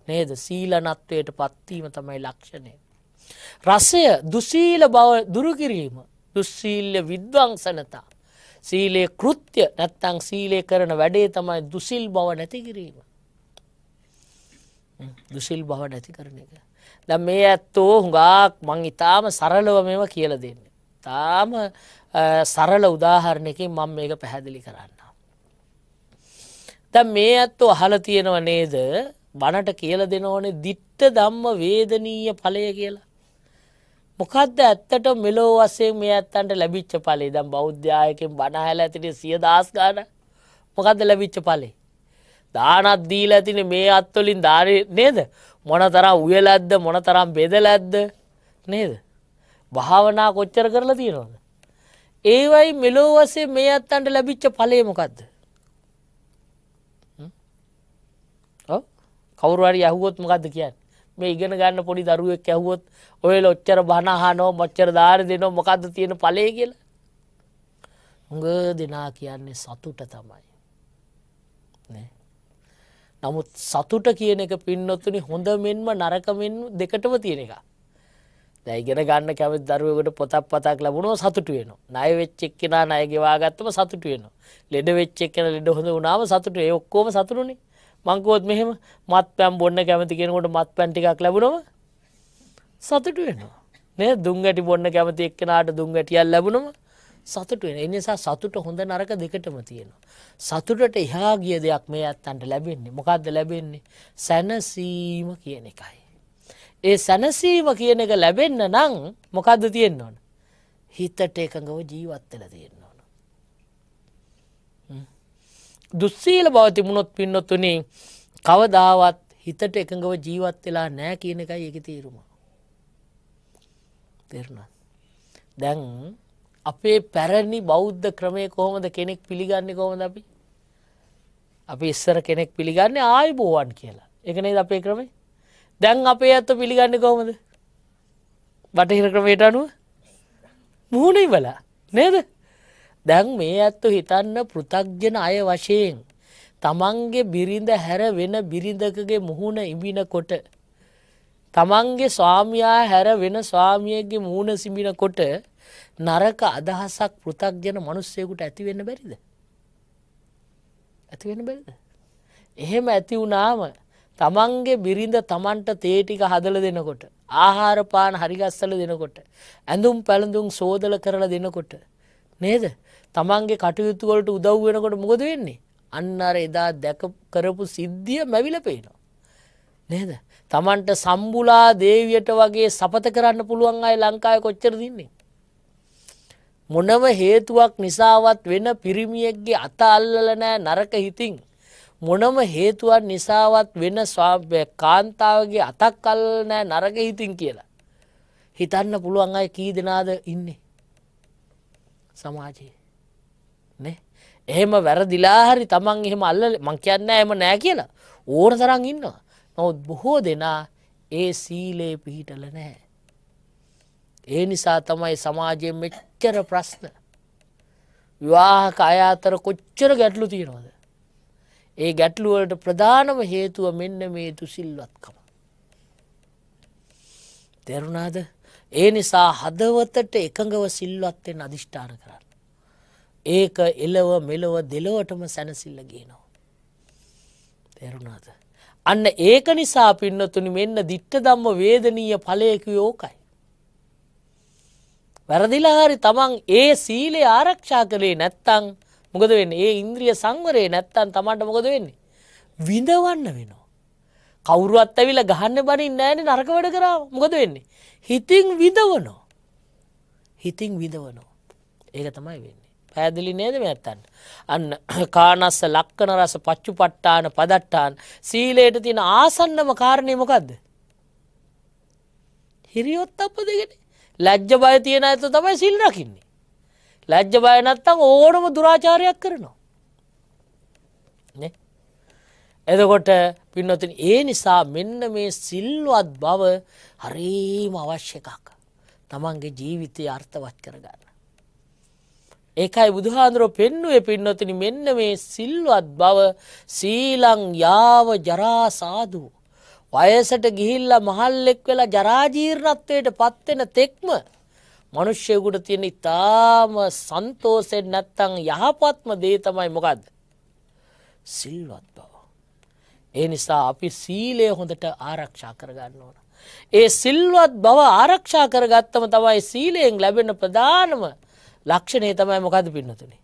නේද සීලනත්වයට පත්වීම තමයි ලක්ෂණය. රසය දුසීල බව දුරකිරීම දුස්සීල්ල විද්වංසනතා. සීලේ කෘත්‍ය නැත්තං සීලය කරන වැඩේ තමයි දුසිල් බව නැතිකිරීම. දුසිල් බව නැති කරන එක. ද මේ ඇත්තෝ හුඟක් මං ඉතාම සරලව මෙම කියල දෙන්න. තාම සරල උදාහරණයකින් මං මේක පැහැදිලි කරන්න. ද මේ ඇත්තෝ අහල තියෙනව නේද බණට කියල දෙන ඕනේ දිට්ට දම්ම වේදනීය පලය කියලා. මොකක්ද ඇත්තට මෙලෝ වසේ මේ ඇත්තන්ට ලැබිච්ච පලේ දම් බෞද්ධායකෙන් බණහල ඇතිට සිය දස්ගාන මොකක්ද ලැබිච්ච පලේ දානත් දීල ඇතින මේ අත්වලින් ධාරය නේද මොන තරම් උයලැද්ද මොන තරම් බෙදලැද්ද නේද. භාවනා කොච්චර කරලා තියෙනවද. ඒවයි මෙලෝ වසේ මේ අත්තන්ට ලැබිච්ච පලේමොකක්ද. කවරුවරි ඇහුවොත් මොකක්ද කියන්න මේ ඉගෙන ගන්න පොඩි දරුවෙක් ඇහුවොත් ඔය ලොච්චර බණහනෝ මොච්චර ධාර දෙනෝ මොකක්ද තියෙන පලේ කියලා. උඟ දෙනා කියන්නේ සතුට තමයි. නමුත් සතුට කියන එක පින්නොත්තුනි හොඳ මෙන්ම නරක මෙන් දෙකටම තියෙන එක. දැන් ඉගෙන ගන්න කැමති දරුවෙකුට පොතක් පතක් ලැබුණොත් සතුටු වෙනවා. ණය වෙච්ච එක්කෙනා ණය ගෙවා ගත්තම සතුටු වෙනවා. ලෙඩ වෙච්ච එක්කෙනා ලෙඩ හොඳ වුණාම සතුටු ඒ ඔක්කොම සතුටුනේ. මං කිව්වොත් මෙහෙම මත්පැන් බොන්න කැමති කෙනෙකුට මත්පැන් ටිකක් ලැබුණොම සතුටු වෙනවා. නේද? දුම් ගැටි බොන්න කැමති එක්කෙනාට දුම් ගැටියක් ලැබුණොම සතුට වෙන. ඒ නිසා සතුට හොඳ නරක දෙකටම තියෙනවා. සතුටට එහා ගිය දෙයක් මේ ඇත්තන්ට ලැබෙන්නේ. මොකද්ද ලැබෙන්නේ? සැනසීම කියන එකයි. ඒ සැනසීම කියන එක ලැබෙන්න නම් මොකද්ද තියෙන්න ඕන? හිතට එකඟව ජීවත් වෙලා තියෙන්න ඕන. දුස්සීල බව තිබුණොත් පින්නොතුනි කවදාවත් හිතට එකඟව ජීවත් වෙලා නැහැ කියන එකයි ඒකේ තේරුම. තේරුණාද? දැන් අපේ පැරණි බෞද්ධ ක්‍රමය කොහොමද කෙනෙක් පිළිගන්න කොහොමද අපි අපි ඉස්සර කෙනෙක් පිළිගන්න ආය බෝවන් කියලා එකනේ අපේ ක්‍රමේ දැන් අපේ ඇත්ත පිළිගන්න කොහොමද බටහිර ක්‍රමයට අනුව මුහුණේ වලා නේද දැන් මේ ඇත්තු හිතන්න පෘතක්ජන අය වශයෙන් තමන්ගේ බිරිඳ හැර වෙන බිරිඳකගේ මුහුණ ඉබින කොට තමන්ගේ ස්වාමයා හැර වෙන ස්වාමියගේ මුහුණ සිමින කොට නරක අදහසක් පෘතක්ජන මනුස්සයකුට ඇතිවෙන්න බැරිද. ඇතිවෙන බැරිද. එහෙම ඇති වුනාම තමන්ගේ බිරිඳ තමන්ට තේටික හදල දෙනකොට. ආහාරපාන හරිගස්සල දෙනකොට. ඇඳුම් පැළඳුම් සෝදල කරලා දෙනකොට. නේද තමන්ගේ කටයුතුවලට උදව් වෙනකොට මොකද වෙන්නේ. අන්න අර එදා දැක කරපු සිද්ධිය මැවිල පේනවා. නේද තමන්ට සම්බුලා දේවියට වගේ සපත කරන්න පුළුවන් අයි ලංකාය කොච්චර දින්නේ. මොනම හේතුවක් නිසාවත් වෙන පිරිමියෙක්ගේ අත අල්ලල නෑ නරක හිතින් මොනම හේතුවක් නිසාවත් වෙන ස්වාභ්‍ය කාන්තාවගේ අතක් අල්ල නෑ නරක හිතින් කියලා හිතන්න පුළුවන් අය කී දෙනාද ඉන්නේ සමාජයේ නේ එහෙම වැරදිලා හරි තමන් එහෙම අල්ල මං කියන්න එම නෑ කියලා ඕන තරන් ඉන්නවා නොත් බොහෝ දෙනා ඒ සීලේ පිහිටල නෑ ඒ නිසා තමයි සමාජයෙන් මෙච්ච කොච්චර ප්‍රශ්න විවාහක අය අතර කොච්චර ගැටලු තියෙනවද. ඒ ගැටලුවලට ප්‍රධානම හේතුව මෙන්න මේ තුසිල්වත්කම. තෙරුණාද ඒ නිසා හදවතට එකඟව සිල්වත්තෙන් අධිෂ්ඨාන කරන්න. ඒක එලව මෙලොව දෙලොවටම සැනසිල්ල ගේනවා. තෙරුණාද. අන්න ඒක නිසා පින්නතුනි මෙන්න දිට්ට දම්ම වේදනීය පලයකු යෝකයි. වැරදිලා හරි තමන් ඒ සීලේ ආරක්ෂා කළේ නැත්තං මොකද වෙන්න ඒ ඉන්ද්‍රිය සංවරයේ නැත්තන් තමන්ට මොකද වෙන්නේ. විඳවන්න වෙනවා. කවුරුවත් ඇවිල ගහන්න බනින් නෑන නරක වැඩ කරා මොකද වෙන්නේ. හිතින් විඳවනෝ. හිතින් විඳවනෝ. ඒක තමයි වෙන්නේ. පැදිලි නේද ඇත්තන්න. අන්න කානස්ස ලක්කන රස පච්චු පට්ටාන පදට්ටාන් සීලයට තියෙන ආසන්නම කාරණය මොකක්ද. හිරියොත් අප දෙගෙන ලැජ්ජ බය තියෙන ඇත තමයි සිල් රකින්නේ. ලැජ්ජ බය නැත්තං ඕනම දුරාචාරයක් කරනවා. එදකොට පින්නොතින් ඒ නිසා මෙන්න මේ සිල්වත් බව හරීම අවශ්‍ය එකක්. තමන්ගේ ජීවිතය අර්ථවත් කරගන්න. ඒකයි බුදුහාන්දුරුව පෙන්නුවේ පින්නොතින මෙන්න මේ සිල්වත් බව සීලං යාව ජරාසාදුව. වයසට ගිහිල්ලා මහල්ලෙක් වෙලා ජරාජීර්ණත්වයට පත්වෙන තෙක්ම මිනිස්සුෙකුට තියෙන ඊටාම සන්තෝෂයෙන් නැත්තම් යහපත්ම දේ තමයි මොකද්ද? සිල්වත් බව. ඒ නිසා අපි සීලය හොඳට ආරක්ෂා කරගන්න ඕන. ඒ සිල්වත් බව ආරක්ෂා කරගත්තම තමයි සීලයෙන් ලැබෙන ප්‍රධානම ලක්ෂණය තමයි මොකද පින්නතුනේ.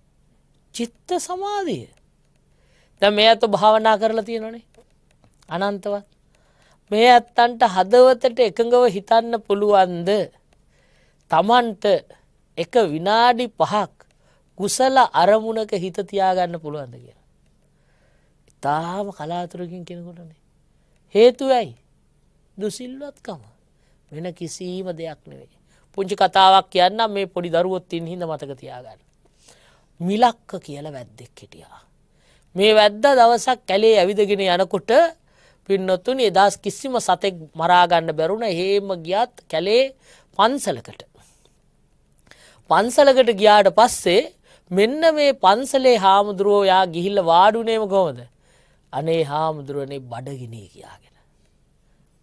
චිත්ත සමාධිය. දැන් මේ අත භාවනා කරලා තියෙනවනේ. අනන්තවත් මේ ඇත්තන්ට හදවතට එකඟව හිතන්න පුළුවන්ද තමන්ට එක විනාඩි පහක් කුසල අරමුණක හිත තියාගන්න පුළුවන්ද කියෙන. ඉතාම කලාතුරකින් කෙනකුටනේ. හේතු ඇයි දුසිල්ලත්කම වෙන කිසිීම දෙයක් නෙවේ. පුංචි කතාවක් කියන්න මේ පොඩි දරුවොත්තින් හිඳ මතක තියාගන්න. මිලක්ක කියල වැද්දෙක් හිටියා. මේ වැද්ද දවසක් කැලේ ඇවිදගෙන යනකොට පින්නොත්තුනි එදස් කිසිම සතෙක් මරාගන්න බැරුණ හේම ගියත් කැලේ පන්සලකට. පන්සලකට ගියාට පස්සේ මෙන්න මේ පන්සලේ හාමුදුරුවෝ යා ගිහිල්ල වාඩුනේම කොමද. අනේ හාමුදුරුවනේ බඩගිනේ කියාගෙන.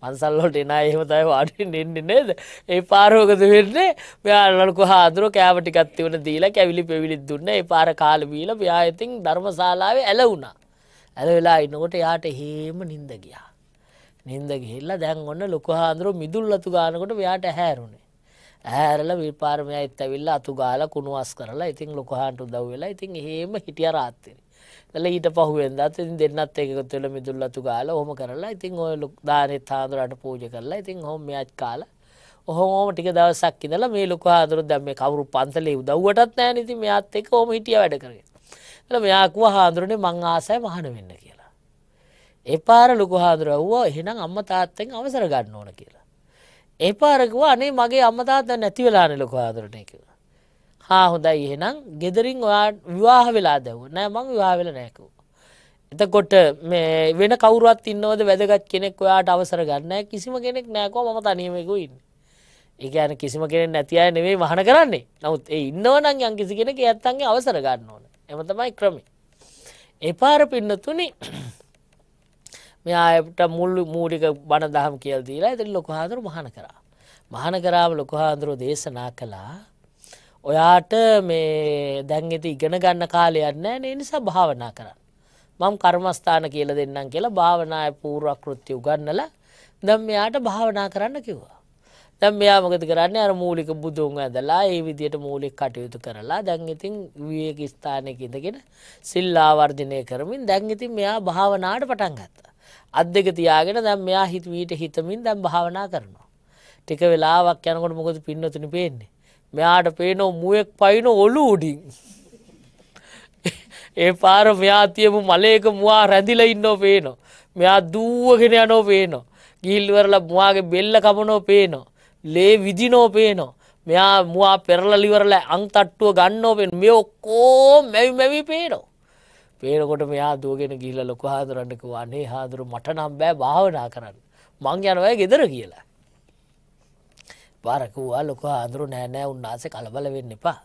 පන්සල්ලොට එනා එහෙම තයි වාඩුවෙන් එන්න නේද ඒ පාරෝකද වෙන්නේ මෙයාලකු හාදුර කෑමටිකත්තිවන දීලා කැවිලි පෙවිලිත් දුන්න ඒ පාර කාලබීල ්‍යායතින් ධර්මශලාවේ ඇල වුණා. ඇල වෙලා ඉන්නකොට යාට හේම නින්ද ගියා. නින්ද ගිහිල්ලා දැන් ඔන්න ලොකු හාන්දුරු මිදුල් අතු ගානකොට යාට හැරුණේ. ඇහැරල විපාර්මය ඇත්තවිල්ල අතු ගාල කුණුවස් කරලා ඉතින් ලොකහන්ට දව් වෙලා ඉතින් හෙම හිටිය රාත්තෙන. ල ඊට පහුවෙන්ද ඉතින් දෙන්නත් එකතුල මිදුල් අතු ගාල හොම කරලා ඉතින් ඔය දානෙත් හාදුරට පූජ කරලා ඉතින් හොම මෙයත් කාලා ඔහොම ටික දවසක් ඉඳලා මේ ලොකු හාදුරු දැම්ම කවරු පන්සලේ උදව්වටත් නෑ නති මෙයාත් එක හොම හිටිය වැඩ කරගෙන. එල මෙයාකුව හාදුරනේ මං ආසයි මහන වෙන්න කියලා. එපාර ලොකු හාදුර ව්වා එහෙනම් අම්ම තාත්තෙන් අවසර ගන්න ඕන කියලා. එපාරකවා අනේ මගේ අම්මතාත්ත නැති වෙලාන ලොක හාදුරනය කියලා. හා හොඳයි එහෙනම් ගෙදරින් ඔයා විවාහ වෙලා දැව් නෑ මං විවාහ වෙල නෑකව. එතකොට වෙන කවරුවත් ඉන්නවද වැදගත් කෙනෙක් ඔයාට අවසර ගන්න කිසිම කෙනෙක් නෑකෝ මම තනීමෙකු ඉන්න. ඒගන කිසිම කෙනෙ නැති අය නෙවේ මහන කරන්නේ නමුත් ඒ ඉන්නවනං යන් කිසි කෙනෙ ඇත්තන්ගේ අවසර ගන්න ඕන. එම තමයි ක්‍රමි. එපාර පින්නතුනි මෙයාට මුල්ලු මූඩික බණ දහම් කියල් දීලා ඇතිරි ලොකහාදුර මහන කරා. මහන කරාම ලොකහාන්දුරෝ දේශනා කළා ඔයාට මේ දැන්ගෙති ඉගෙන ගන්න කාලයන්න ඒ නිසා භාවනා කරන්න. මං කර්මස්ථාන කියල දෙන්නම් කියලා භාවනාය පූර්වකෘත්ති උගන්නල දම් මෙයාට භාවනා කරන්න කිව්වා. දැන් මෙයා මොකද කරන්නේ අර මූලික බුදුන් ඇඳලා ඒ විදියට මූලික කටයුතු කරලා දැන් ඉතින් විවේක ස්ථානයක ඉඳගෙන සිල් ආවර්ධනය කරමින් දැන් ඉතින් මෙයා භාවනාවට පටන් ගත්තා. අත් දෙක තියාගෙන දැන් මෙයා හිත වීට හිතමින් දැන් භාවනා කරනවා. ටික වෙලාවක් යනකොට මොකද පින්නතුනි පේන්නේ. මෙයාට පේනෝ මුවෙක් පයින ඔලු උඩින්. ඒ පාර මෙයා තියපු මලේක මුවා රැඳිලා ඉන්නෝ පේනවා. මෙයා දුවගෙන යනෝ පේනවා. ගිල්වරලා මුවාගේ බෙල්ල කමනෝ පේනවා. ලේ විදිනෝ පේනවා. මෙයා මවා පෙරලලිවරල අං තට්ටුව ගන්නෝපෙන් මේ ඔක්කෝ මැවි මැවි පේනෝ. පේනකොට මෙයා දුවගෙන ගිල්ල ලොක හාදුරන්නක වන්නේ හාදුරු මට නම් බෑ භාවනා කරන්න. මං යනවය ගෙදර කියලා. පාරකවා ලොක හාදුරු නෑනෑ උන්නාස කලබල වෙන්න එපා.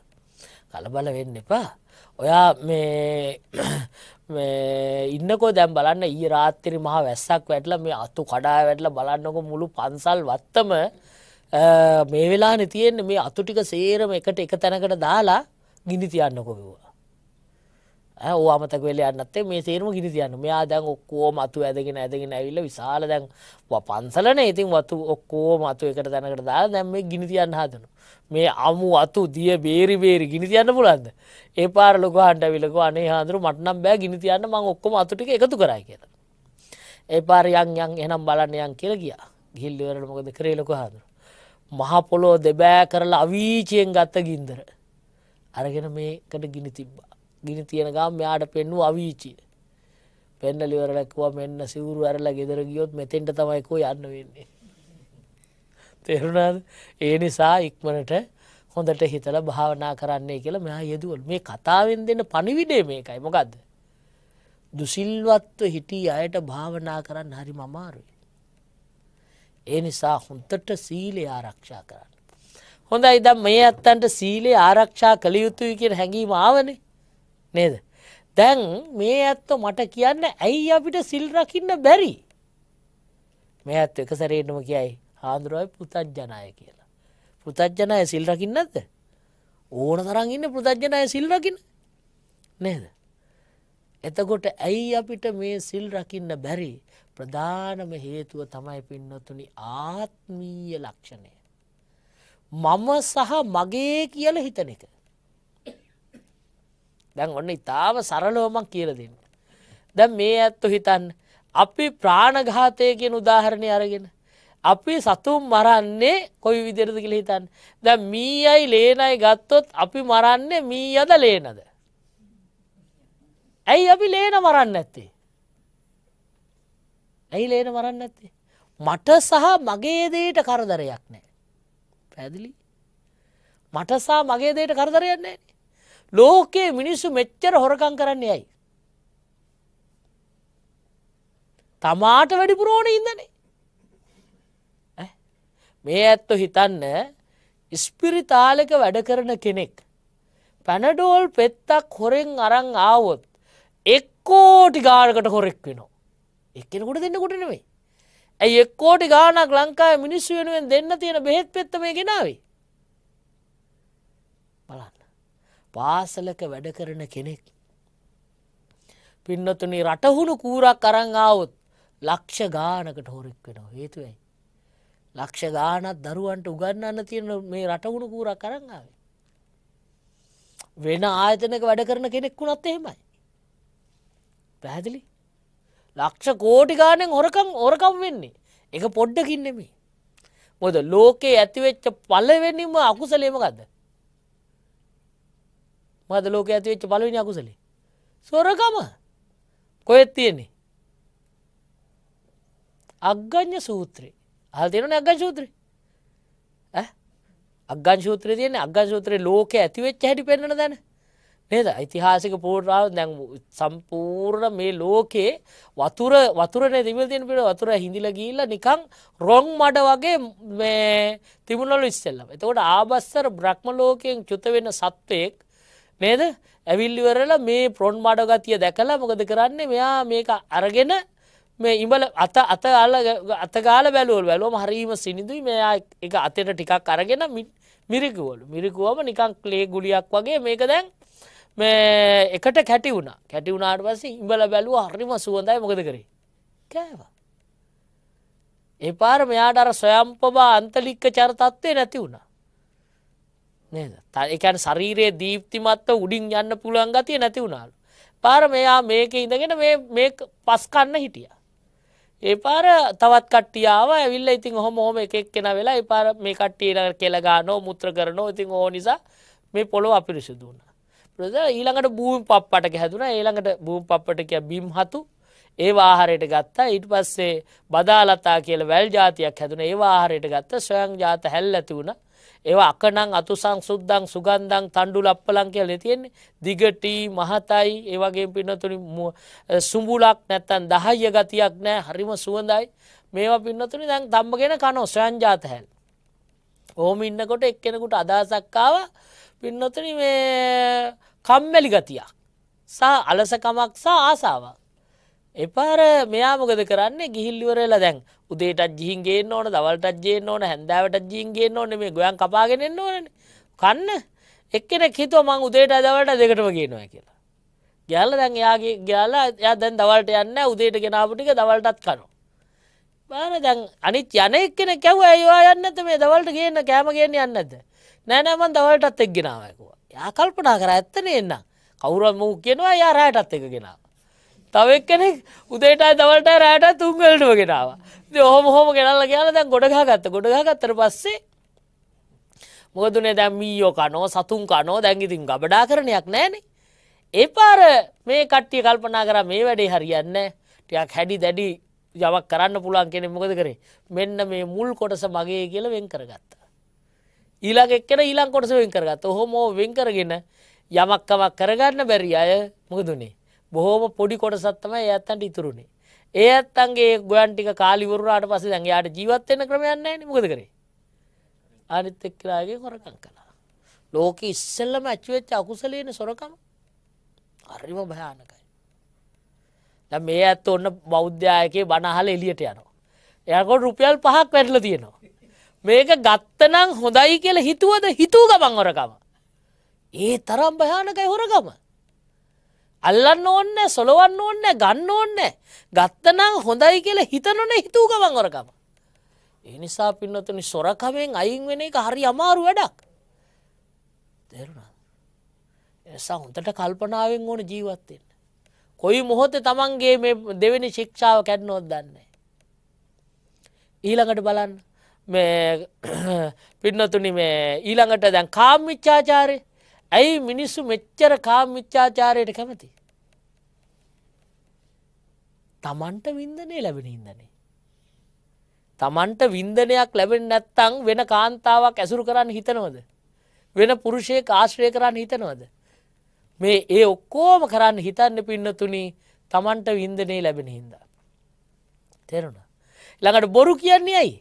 කලබල වෙන්න එපා. ඔයා මේ ඉන්නකෝ දැම් බලන්න ඊ රාත්තරි මහා වැස්සක් වැටල මේ අත්තු කඩා වැටල බලන්නක මුළු පන්සල් වත්තම මේ වෙලාන තියෙන්නේ මේ අතුටික සේරම එකට එක තැනකට දාලා ගිනි තියන්න කොකිවා. ඕ අමතක වෙල අන්නත්තේ මේ සේරම ගිනි තියන්න මෙයා දැන් ඔක්කෝම අතු ඇදගෙන ඇදගෙන ඇවිල්ල විශාල දැන් පන්සලන ඉතින් වතු ඔක්කෝම අතු එකට තැනකට දා දැම් මේ ගිනි තියන්න හදන. මේ අමු අතු දිය බේරි බේරි ගිනි තියන්න පුලන්ද. ඒ පාර ලොක හන්ඩ විලක අනේ හාදුරු මටනම් බෑ ගිනි තියන්න මං ඔක්කොම අතුටික එකතු කරයි කියලා. ඒ පාර යන් යන් එනම් බලන්නයන් කියලා ගියා ගිල්ලිවරට මොකද කරේ ලොක හාදුරු. මහපොලෝ දෙබෑ කරලා අවීචයෙන් ගත්ත ගින්දර. අරගෙන මේකට ගිනි තිබ්බා. ගිනි තියෙන ගම් යාට පෙන්නු අවීචිය. පෙන්නලිවරලැක්වා මෙන්න සිවරු ඇරලා ගෙදර ගියොත් මෙතෙන්ට තමයිකෝ යන්න වෙන්නේ. තෙරුණාද ඒ නිසා ඉක්මනට හොඳට හිතල භාවනා කරන්නේ කියලා මෙයා යෙදුවල් මේ කතාවෙන් දෙන්න පණිවිඩේ මේකයි මොකක්ද. දුසිල්වත්ව හිටී අයට භාවනා කරන්න හරි මමාරුයි. ඒ නිසා හොන්තට සීලේ ආරක්ෂා කරන්න. හොඳයි දම් මේ ඇත්තන්ට සීලේ ආරක්ෂා කළ යුතුයි කියෙන හැඟීම ආවනේ නේද. දැන් මේ ඇත්ත මට කියන්න ඇයි අපිට සිල්රකින්න බැරි. මේ ඇත් එක සැරේටම කියයි හාදුරුවයි පුතජ්ජනාය කියලා. පුතජ්ජනය සිල්රකින්නද ඕන තරන්ගන්න පුතජ්ජනය සිල්රකින්න නේද. එතකොට ඇයි අපිට මේ සිල් රකින්න බැරි ප්‍රධානම හේතුව තමයි පින්නතුනි ආත්මීය ලක්ෂණය. මම සහ මගේ කියල හිතන එක. දැන් ඔන්න ඉතාව සරලෝමක් කියල දෙන්න. දැන් මේ ඇත්තු හිතන් අපි ප්‍රාණඝාතයකෙන් උදාහරණය අරගෙන. අපි සතුම් මරන්නේ කොයි විදිරද කියල හිතන්. ද මීයයි ලේනයි ගත්තොත් අපි මරන්නේ මී අද ලේනද. ඇයි අපි ලේන මරන්න ඇත්තේ. ඇයි ලේන මරන්න ඇත්තේ. මට සහ මගේදේට කරදරයක් නෑ. පැදිලි මටසා මගේදේට කරදරයන්නේ. ලෝකයේ මිනිස්සු මෙච්චර හොරකං කරන්නේ යයි. තමාට වැඩිපුරෝණ ඉදනේ. මේ ඇත්ත හිතන්න ඉස්පිරිතාලක වැඩ කරන කෙනෙක්. පැනඩෝල් පෙත්තක් හොරෙන් අරං ආවොත් එක්කෝටි ගානකට හොරෙක් වෙනවා. එක්කෙනකුට දෙන්න කොට නෙවෙයි. ඇයි එක්කෝටි ගානක් ලංකාව මිනිස්සු වෙනුවෙන් දෙන්න තියෙන බෙහෙත් පෙත්ත මේ ගෙනාවේ. බලන්න. පාසලක වැඩ කරන කෙනෙක්. පින්නතුනි රටහුණු කූරක් අරංආවොත් ලක්ෂ ගානකට හොරෙක් වෙනවා හේතුවයි. ලක්ෂ ගානත් දරුවන්ට උගන්නන්න තියෙන මේ රටවුණු කූරක් කරංාව. වෙන ආයතනක වැඩ කරන කෙනෙක් වුණත් එහෙමයි. පැහැදිලි ලක්ෂ කෝටි ගානෙන් හොරකම් ඕරකම් වෙන්නේ එක පොඩ්ඩකින් නෙමි මොද ලෝකයේ ඇතිවෙච්ච පලවෙනිම අකුසලේම ගද මද ලෝක ඇතිවෙච්ච පලවෙනි අකුසලේ සොරකම කොයත් තියෙන්නේ අග්ගඥ සූත්‍රයේ හල් තියෙන අගන් සූත්‍රය අගන් සූත්‍රය තියන අගන් සූත්‍රයේ ලෝක ඇතිවෙච්ච හැටි පෙන්න්න දැන නේද ඓතිහාසික පූර්ාව දැන් සම්පූර්ණ මේ ලෝකයේ වතුර වතුරන තිබතින් පිට වතුර හිඳිල ගිල්ල නිකං රොං මඩ වගේ මේ තිබුණලු ඉස්සෙල්ලම එතකොට ආබස්සර බ්‍රහ්ම ලෝකයෙන් චුත වෙන සත්වයෙක් නේද ඇවිල්ලිවරල මේ ප්‍රොන් මඩ ගතිය දැකලා මොකද කරන්නේ මෙයා මේක අරගෙන මේ ඉඹල අත අත අල්ල අතගාල බැලුවල් වැලුවම හරීම සිනිදුයි මෙයා එක අතට ටිකක් අරගෙන මිරිකුවලු මිරිකුවම නිකං ලේ ගුලියක් වගේ මේක දැන් මේ එකට කැටි වුණ කැටි වුණාට පස ඉඹල බැලුව හරිම සුවඳයි මොකද කරේ කෑව එපාර මෙයාට අර සොයම්පබා අන්තලික්ක චරතත්වය නැති වුණා නේද තයිකැන් ශරීරයේ දීප්තිමත්ව උඩින් යන්න පුළුවන් ගතිය නැති වුණාලු පාර මෙයා මේක ඉඳගෙන මේ පස්කන්න හිටිය ඒ පාර තවත් කට්ටියාව ඇවිල්ල ඉතින් හොම හොම එකක් කෙන වෙලා එපාර මේ කට්ටියට කෙලගානෝ මුත්‍ර කරනෝ ඉතින් ඕ නිසා මේ පොළො අපිරිසිදුවන්න ප්‍රද ඊළඟට බූම් පප්පට හැදුන ඒළඟට බූම් පප්පටක බිම් හතු ඒ ආහරයට ගත්තා ඊට පස්සේ බදාලතා කියල වැල් ජාතියක් හැදුන ඒ ආහරයට ගත්ත ස්වයං ජාත හැල් ඇති වුණ ඒ අකනං අතුසං සුද්දං සුගන්දං තණ්ඩු ලප්පලං කියල තියෙන්නේ දිගටී මහතයි ඒවගේ පින්නතුනි සුඹුලක් නැත්තන් දහය ගතියක් නෑ හරිම සුවඳයි මේවා පින්නතුනි දැන් තම්බගෙන කනෝ ස්වයං ජාත හැල් ඕම ඉන්නකොට එක්කෙනෙකුට අදහසක්කාව පින්නතුනි මේ කම්මැලි ගතියක් සහ අලසකමක් සහ ආසාවක්. එපාර මෙයාමකද කරන්නේ ගිහිල්ලිවරලා දැන් උදේටත් ජිහින්ගේ ඕන දවල්ටත් ජේ ඕන හැදාවට ජීන්ගේ ඕන මේ ගොයන් කපාගෙනෙන් ඕන කන්න එක්කෙන හිතව මං උදේට අදවට දෙකටම කියනවා කියලා. ගැල්ල දැන් යාගේ ගයාලා ය දැන් දවල්ට යන්න උදේට ගෙනාපුටික දවල්ටත් කනවා. බාන දැන් අනිත් යන එක්කෙන කැව ඒවා යන්නත මේ දවල්ට කියන්න කෑම කියන්න යන්නද. නෑනෑමන් දවල්ටත් එක් ගෙනාවයකුව. යා කල්පනා කර ඇත්තන එන්න කවුරල් මූ කියෙනවා යා රෑටත් එක ගෙනාව. තවක් කෙනෙක් උදේටයි දවලට රෑට තුංගලටුව ගෙනාව හොම හොම ගෙනල්ල කියල දැන් ගොඩගා ගත්ත ගොඩගා ගත්තර පස්සේ මොකදුනේ දැම් මීෝ කනෝ සතුන් කනෝ දැංගිතින් ගබඩා කරනයක් නෑනේ. ඒ පාර මේ කට්ටිය කල්පනා කර මේ වැඩේ හරියන්න ටියක් හැඩි දැඩි යවක් කරන්න පුළන් කෙනෙ මොකද කරේ මෙන්න මේ මුල් කොටස මගේ කියල වෙන් කරගත්ත. ඊළඟ එක්කෙන ඊළං කොටස වෙන් කරගත් ඔහොම වෙන්කරගෙන යමක්කමක් කරගන්න බැරි අය මුදුනේ බොහෝම පොඩි කොටසත්තම ඒ ඇත්තන්ට ඉතුරුණේ ඒ ඇත්තන්ගේ ගොයන් ටික කාලිවරුරාට පස දැන් යාට ජීවත්වෙන ක්‍රමයන්න මුකද කරේ අනිත් එක්කලාගේ හොරකං කලා ලෝක ඉස්සල්ලම ඇච්චුවෙච්ච අකුසලයන සොරකම අරිම භයානකයි දැ මේ ඇත්ත ඔන්න බෞද්ධායකේ බණහල එලියට යනවා එයකොට රුපියල් පහක් වැටල තියෙනවා මේක ගත්තනං හොඳයි කියල හිතුවද හිතුව ගමන් හොරකම. ඒ තරම් භයානකයි හොරකම. අල්ලන්න ඕන්න සොලවන්න ඕන්න ගන්න ඕන්න ගත්තනං හොඳයි කියල හිතනොන හිතුව ගමන් හොරකම. එනිසා පින්නතුනි සොරකමෙන් අයින් වෙන එක හරි අමාරු වැඩක්. තෙරුණා. එසා හොඳට කල්පනාවෙන් ඕන ජීවත්වෙන්න. කොයි මොහොත තමන්ගේ දෙවෙනි ශික්ෂාව කැඩනොත් දන්නේ. ඊළඟට බලන්න පින්නතුනි මේ ඊළඟට දැන් කාම්මිච්චාචාරය ඇයි මිනිස්සු මෙච්චර කාම්මිච්චාචාරයට කැමති. තමන්ට වින්දනය ලැබෙන හිදනේ. තමන්ට වින්දනයක් ලැබෙන නැත්තං වෙන කාන්තාවක් ඇසුරු කරන්න හිතනවද. වෙන පුරුෂය ආශ්‍රය කරන්න හිතනවද. මේ ඒ ඔක්කෝම කරන්න හිතන්න පින්නතුනි තමන්ට වින්දනය ලැබෙන හින්ද. තෙරුණ. ළඟට බොරු කියන්නේ ඇයි.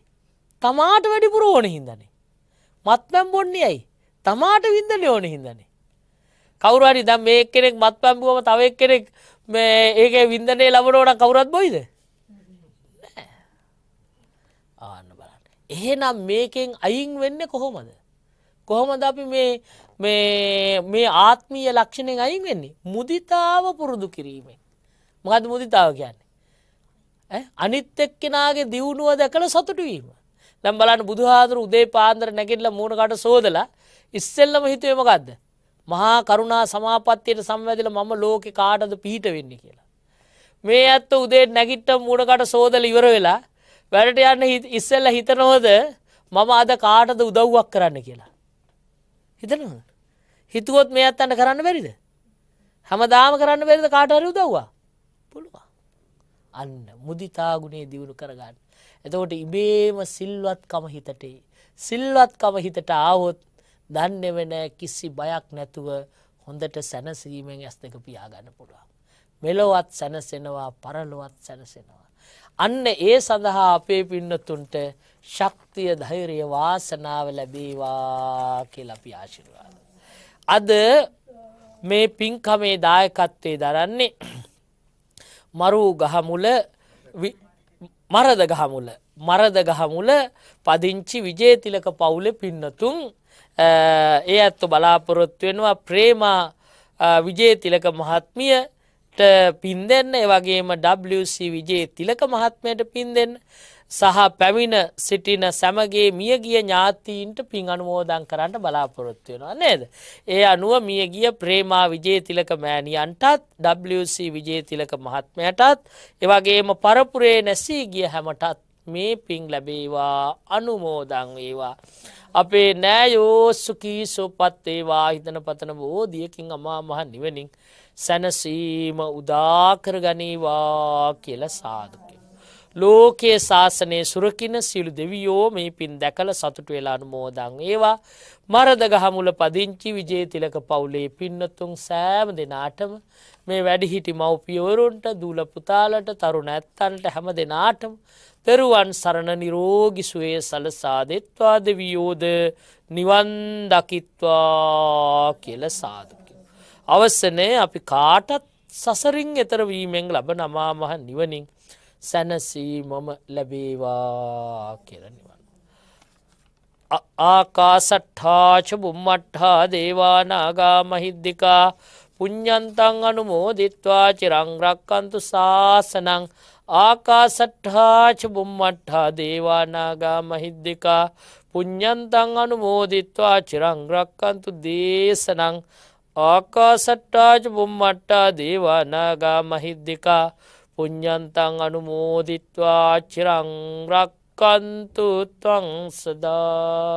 තමාට වැඩිපුර ඕන හින්දනේ. මත්පැම් බොන්නේ ඇයි තමාට වින්දන ඕන හින්දනේ. කවුරහරි දම් මේ කෙනෙක් මත් පැම්බුවම තවක් කෙනෙක් ඒක වින්දනය ලබනෝට කවුරත් බොයිද ආන්න බලන්න. එහෙනම් මේකෙන් අයින් වෙන්න කොහොමද. කොහොමද අපි මේ මේ ආත්මීය ලක්ෂණෙන් අයින් වෙන්නේ මුදිතාව පුරුදු කිරීමෙන් මහද මුදිතාව කියන්නේ. අනිත් එක්කෙනගේ දියුණුව දැකළ සතුටුවීම. දැන් බලන්න බුදුහාඳුර උදේ පාන්දර නැගිටලා මූණකට සෝදලා ඉස්සෙල්ලම හිතුවේ මොකද්ද? මහා කරුණා සමාපත්තියට සම්වැදිලා මම ලෝකේ කාටද පිහිට වෙන්නේ කියලා. මේ ඇත්ත උදේ නැගිට්ට මූණකට සෝදල ඉවර වෙලා වැඩට යන්න ඉස්සෙල්ල හිතනෝද මම අද කාටද උදව්වක් කරන්න කියලා. හිතනවද? හිතුවොත් මේ අත්තන්න කරන්න බැරිද. හැමදාම කරන්න බැරිද කාටහරි උදව්වා පුළුවන්. අන්න මුදිතාගුණේ දියුණු කරගන්න. එතකොට ඉබේම සිල්වත්කම හිතටයි. සිල්වත්කම හිතට ආවොත් දන්නෙව නෑ කිසි බයක් නැතුව හොඳට සැනසීමෙන් ඇස් දෙක පියාගන්න පුළුවන්. මෙලොවත් සැනසෙනවා පරලොවත් සැනසෙනවා. අන්න ඒ සඳහා අපේ පින්නතුන්ට ශක්තිය ධෛරය වාසනාව ලැබේවා කියලා අපි ආශිර්වාද. අද මේ පින්කමේ දායකත්වයේ දරන්නේ මරු ගහමුල මරදගහමුල මරදගහමුල පදිංචි විජේතිලක පවුල පින්නතුන් ඒ ඇත්ත බලාපොරොත්තු වෙනවා ප්‍රේමා විජේතිලක මහත්මියට පින් දෙන්න ඒ වගේම WC විජේ තිලක මහත්මයට පින් දෙන්න සහ පැමිණ සිටින සැමගේ මියගිය ඥාතීන්ට පින් අනුමෝදන් කරන්න බලාපොරොත්තු වෙනවා නේද. ඒ අනුව මියගිය ප්‍රේමා විජේතිලක මෑණියන්ටත් WC විජේතිලක මහත්මයටත් එවගේම පරපුරේ නැසී ගිය හැමටත් මේ පින් ලැබේවා අනුමෝදං වේවා. අපේ නෑයෝස්සුකී සුපත්තේවා හිතන පතන බෝධියකින් අමා මහ නිවනින් සැනසීම උදාකර ගනීවා කියල සාදු. ලෝකයේ ශාසනය සුරකින සිලු දෙවියෝ මේ පින් දැකල සතුට වෙලානු මෝදං ඒවා මරදගහමුල පදිංචි විජේ තිලක පවුලේ පින්නතුන් සෑම දෙනාටම මේ වැඩිහිටි මව්පියවරුන්ට දූල පුතාලට තරුණ ඇත්තන්ට හැම දෙනාටම තෙරුවන් සරණ නිරෝගිසුවේ සලසා දෙත්වා දෙවියෝද නිවන් දකිත්වා කියල සාධක. අවස්සනය අපි කාටත් සසරින් එතරවීමෙන් ලබ නමාමහ නිවනින් සැනසීමම ලැබේවා කියරනිවන්. ආකාසට්ඨාච බුම්මට්හා දේවානාගා මහිද්දිකා පුඤ්ඥන්තන් අනුමෝදිත්වා චිරංරක්කන්තු ශාසනං ආකාසට්හාච බුම්මට්හා දේවානාගා මහිද්දිකා පුඤ්ඥන්තන් අනුමෝදිත්වා චිරංරක්කන්තු දේශනං ආකාසට්ටාජ බුම්මට්ටා දේවානාගා මහිද්දිකා පුඤ්ඥන්තන් අනුමෝදිත්වා චිරංරක්කන්තුත්වං සදා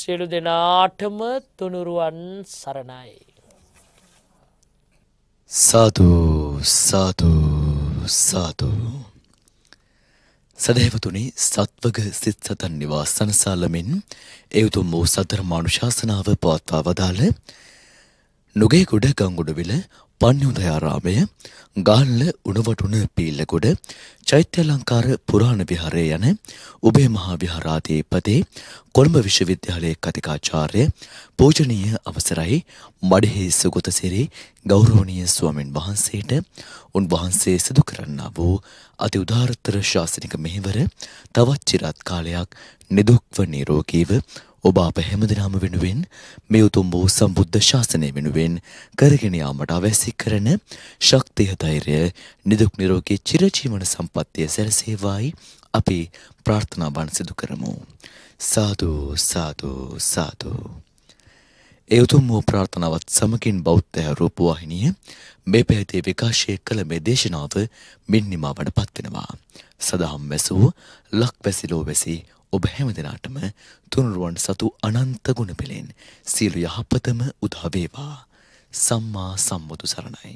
සිලු දෙනාටම තුනුරුවන් සරණයි. සාතුූ සාතුූ සාතුූ සදහවතුනි සත්වග සිත් සතන් නිවාස සනසාලමින් එවුතුම් වූ සතර මානුශාසනාව පවත්වා වදාළ නුගේකුඩ ගංගුඩවිල පන්්‍යුදයාරාමය ගාල්ල උනවටුන පීල්ලකොඩ චෛත්‍යලංකාර පුරාණ විහාරය යන උබේ මහා විහාරාධීපතේ කොළඹ විශ්වවිද්‍යාලයේ කතිකාචාර්ය පූජනීය අවසරයි මඩිහි සුගතසිරි ගෞරවනීය ස්වාමින් වහන්සේට උන්වහන්සේ සිදු කරන්නා වූ අති උදාරතර ශාසනික මෙහෙවර තවත් চিරාත් කාලයක් නිදුක්ව නිරෝගීව ඔබ අප හැමදෙනාම වෙනුවෙන් මේ උතුම් වූ සම්බුද්ධ ශාසනය වෙනුවෙන් කරගෙන යාමට අවැසි කරන ශක්තිය ධෛර්යය නිදුක් නිරෝගී චිරජීවන සම්පත්තිය සැලසේවායි අපි ප්‍රාර්ථනා බණ සිදු කරමු සාදු සාදු සාදු ඒ උතුම් වූ ප්‍රාර්ථනාවත් සමගින් බෞද්ධ රූපවාහිනිය මේ පැහැතේ විකාශය කළ මේ දේශනාව මින් නිමාවට පත්වෙනවා. සදහම් වැසූ ලක්වැසිලෝ වැසි ඔබ හැමදෙනාටම තුනුරුවන් සතු අනන්ත ගුණ පෙළෙන් සියලු යහපතම උදා වේවා. සම්මා සම්බුදු සරණයි.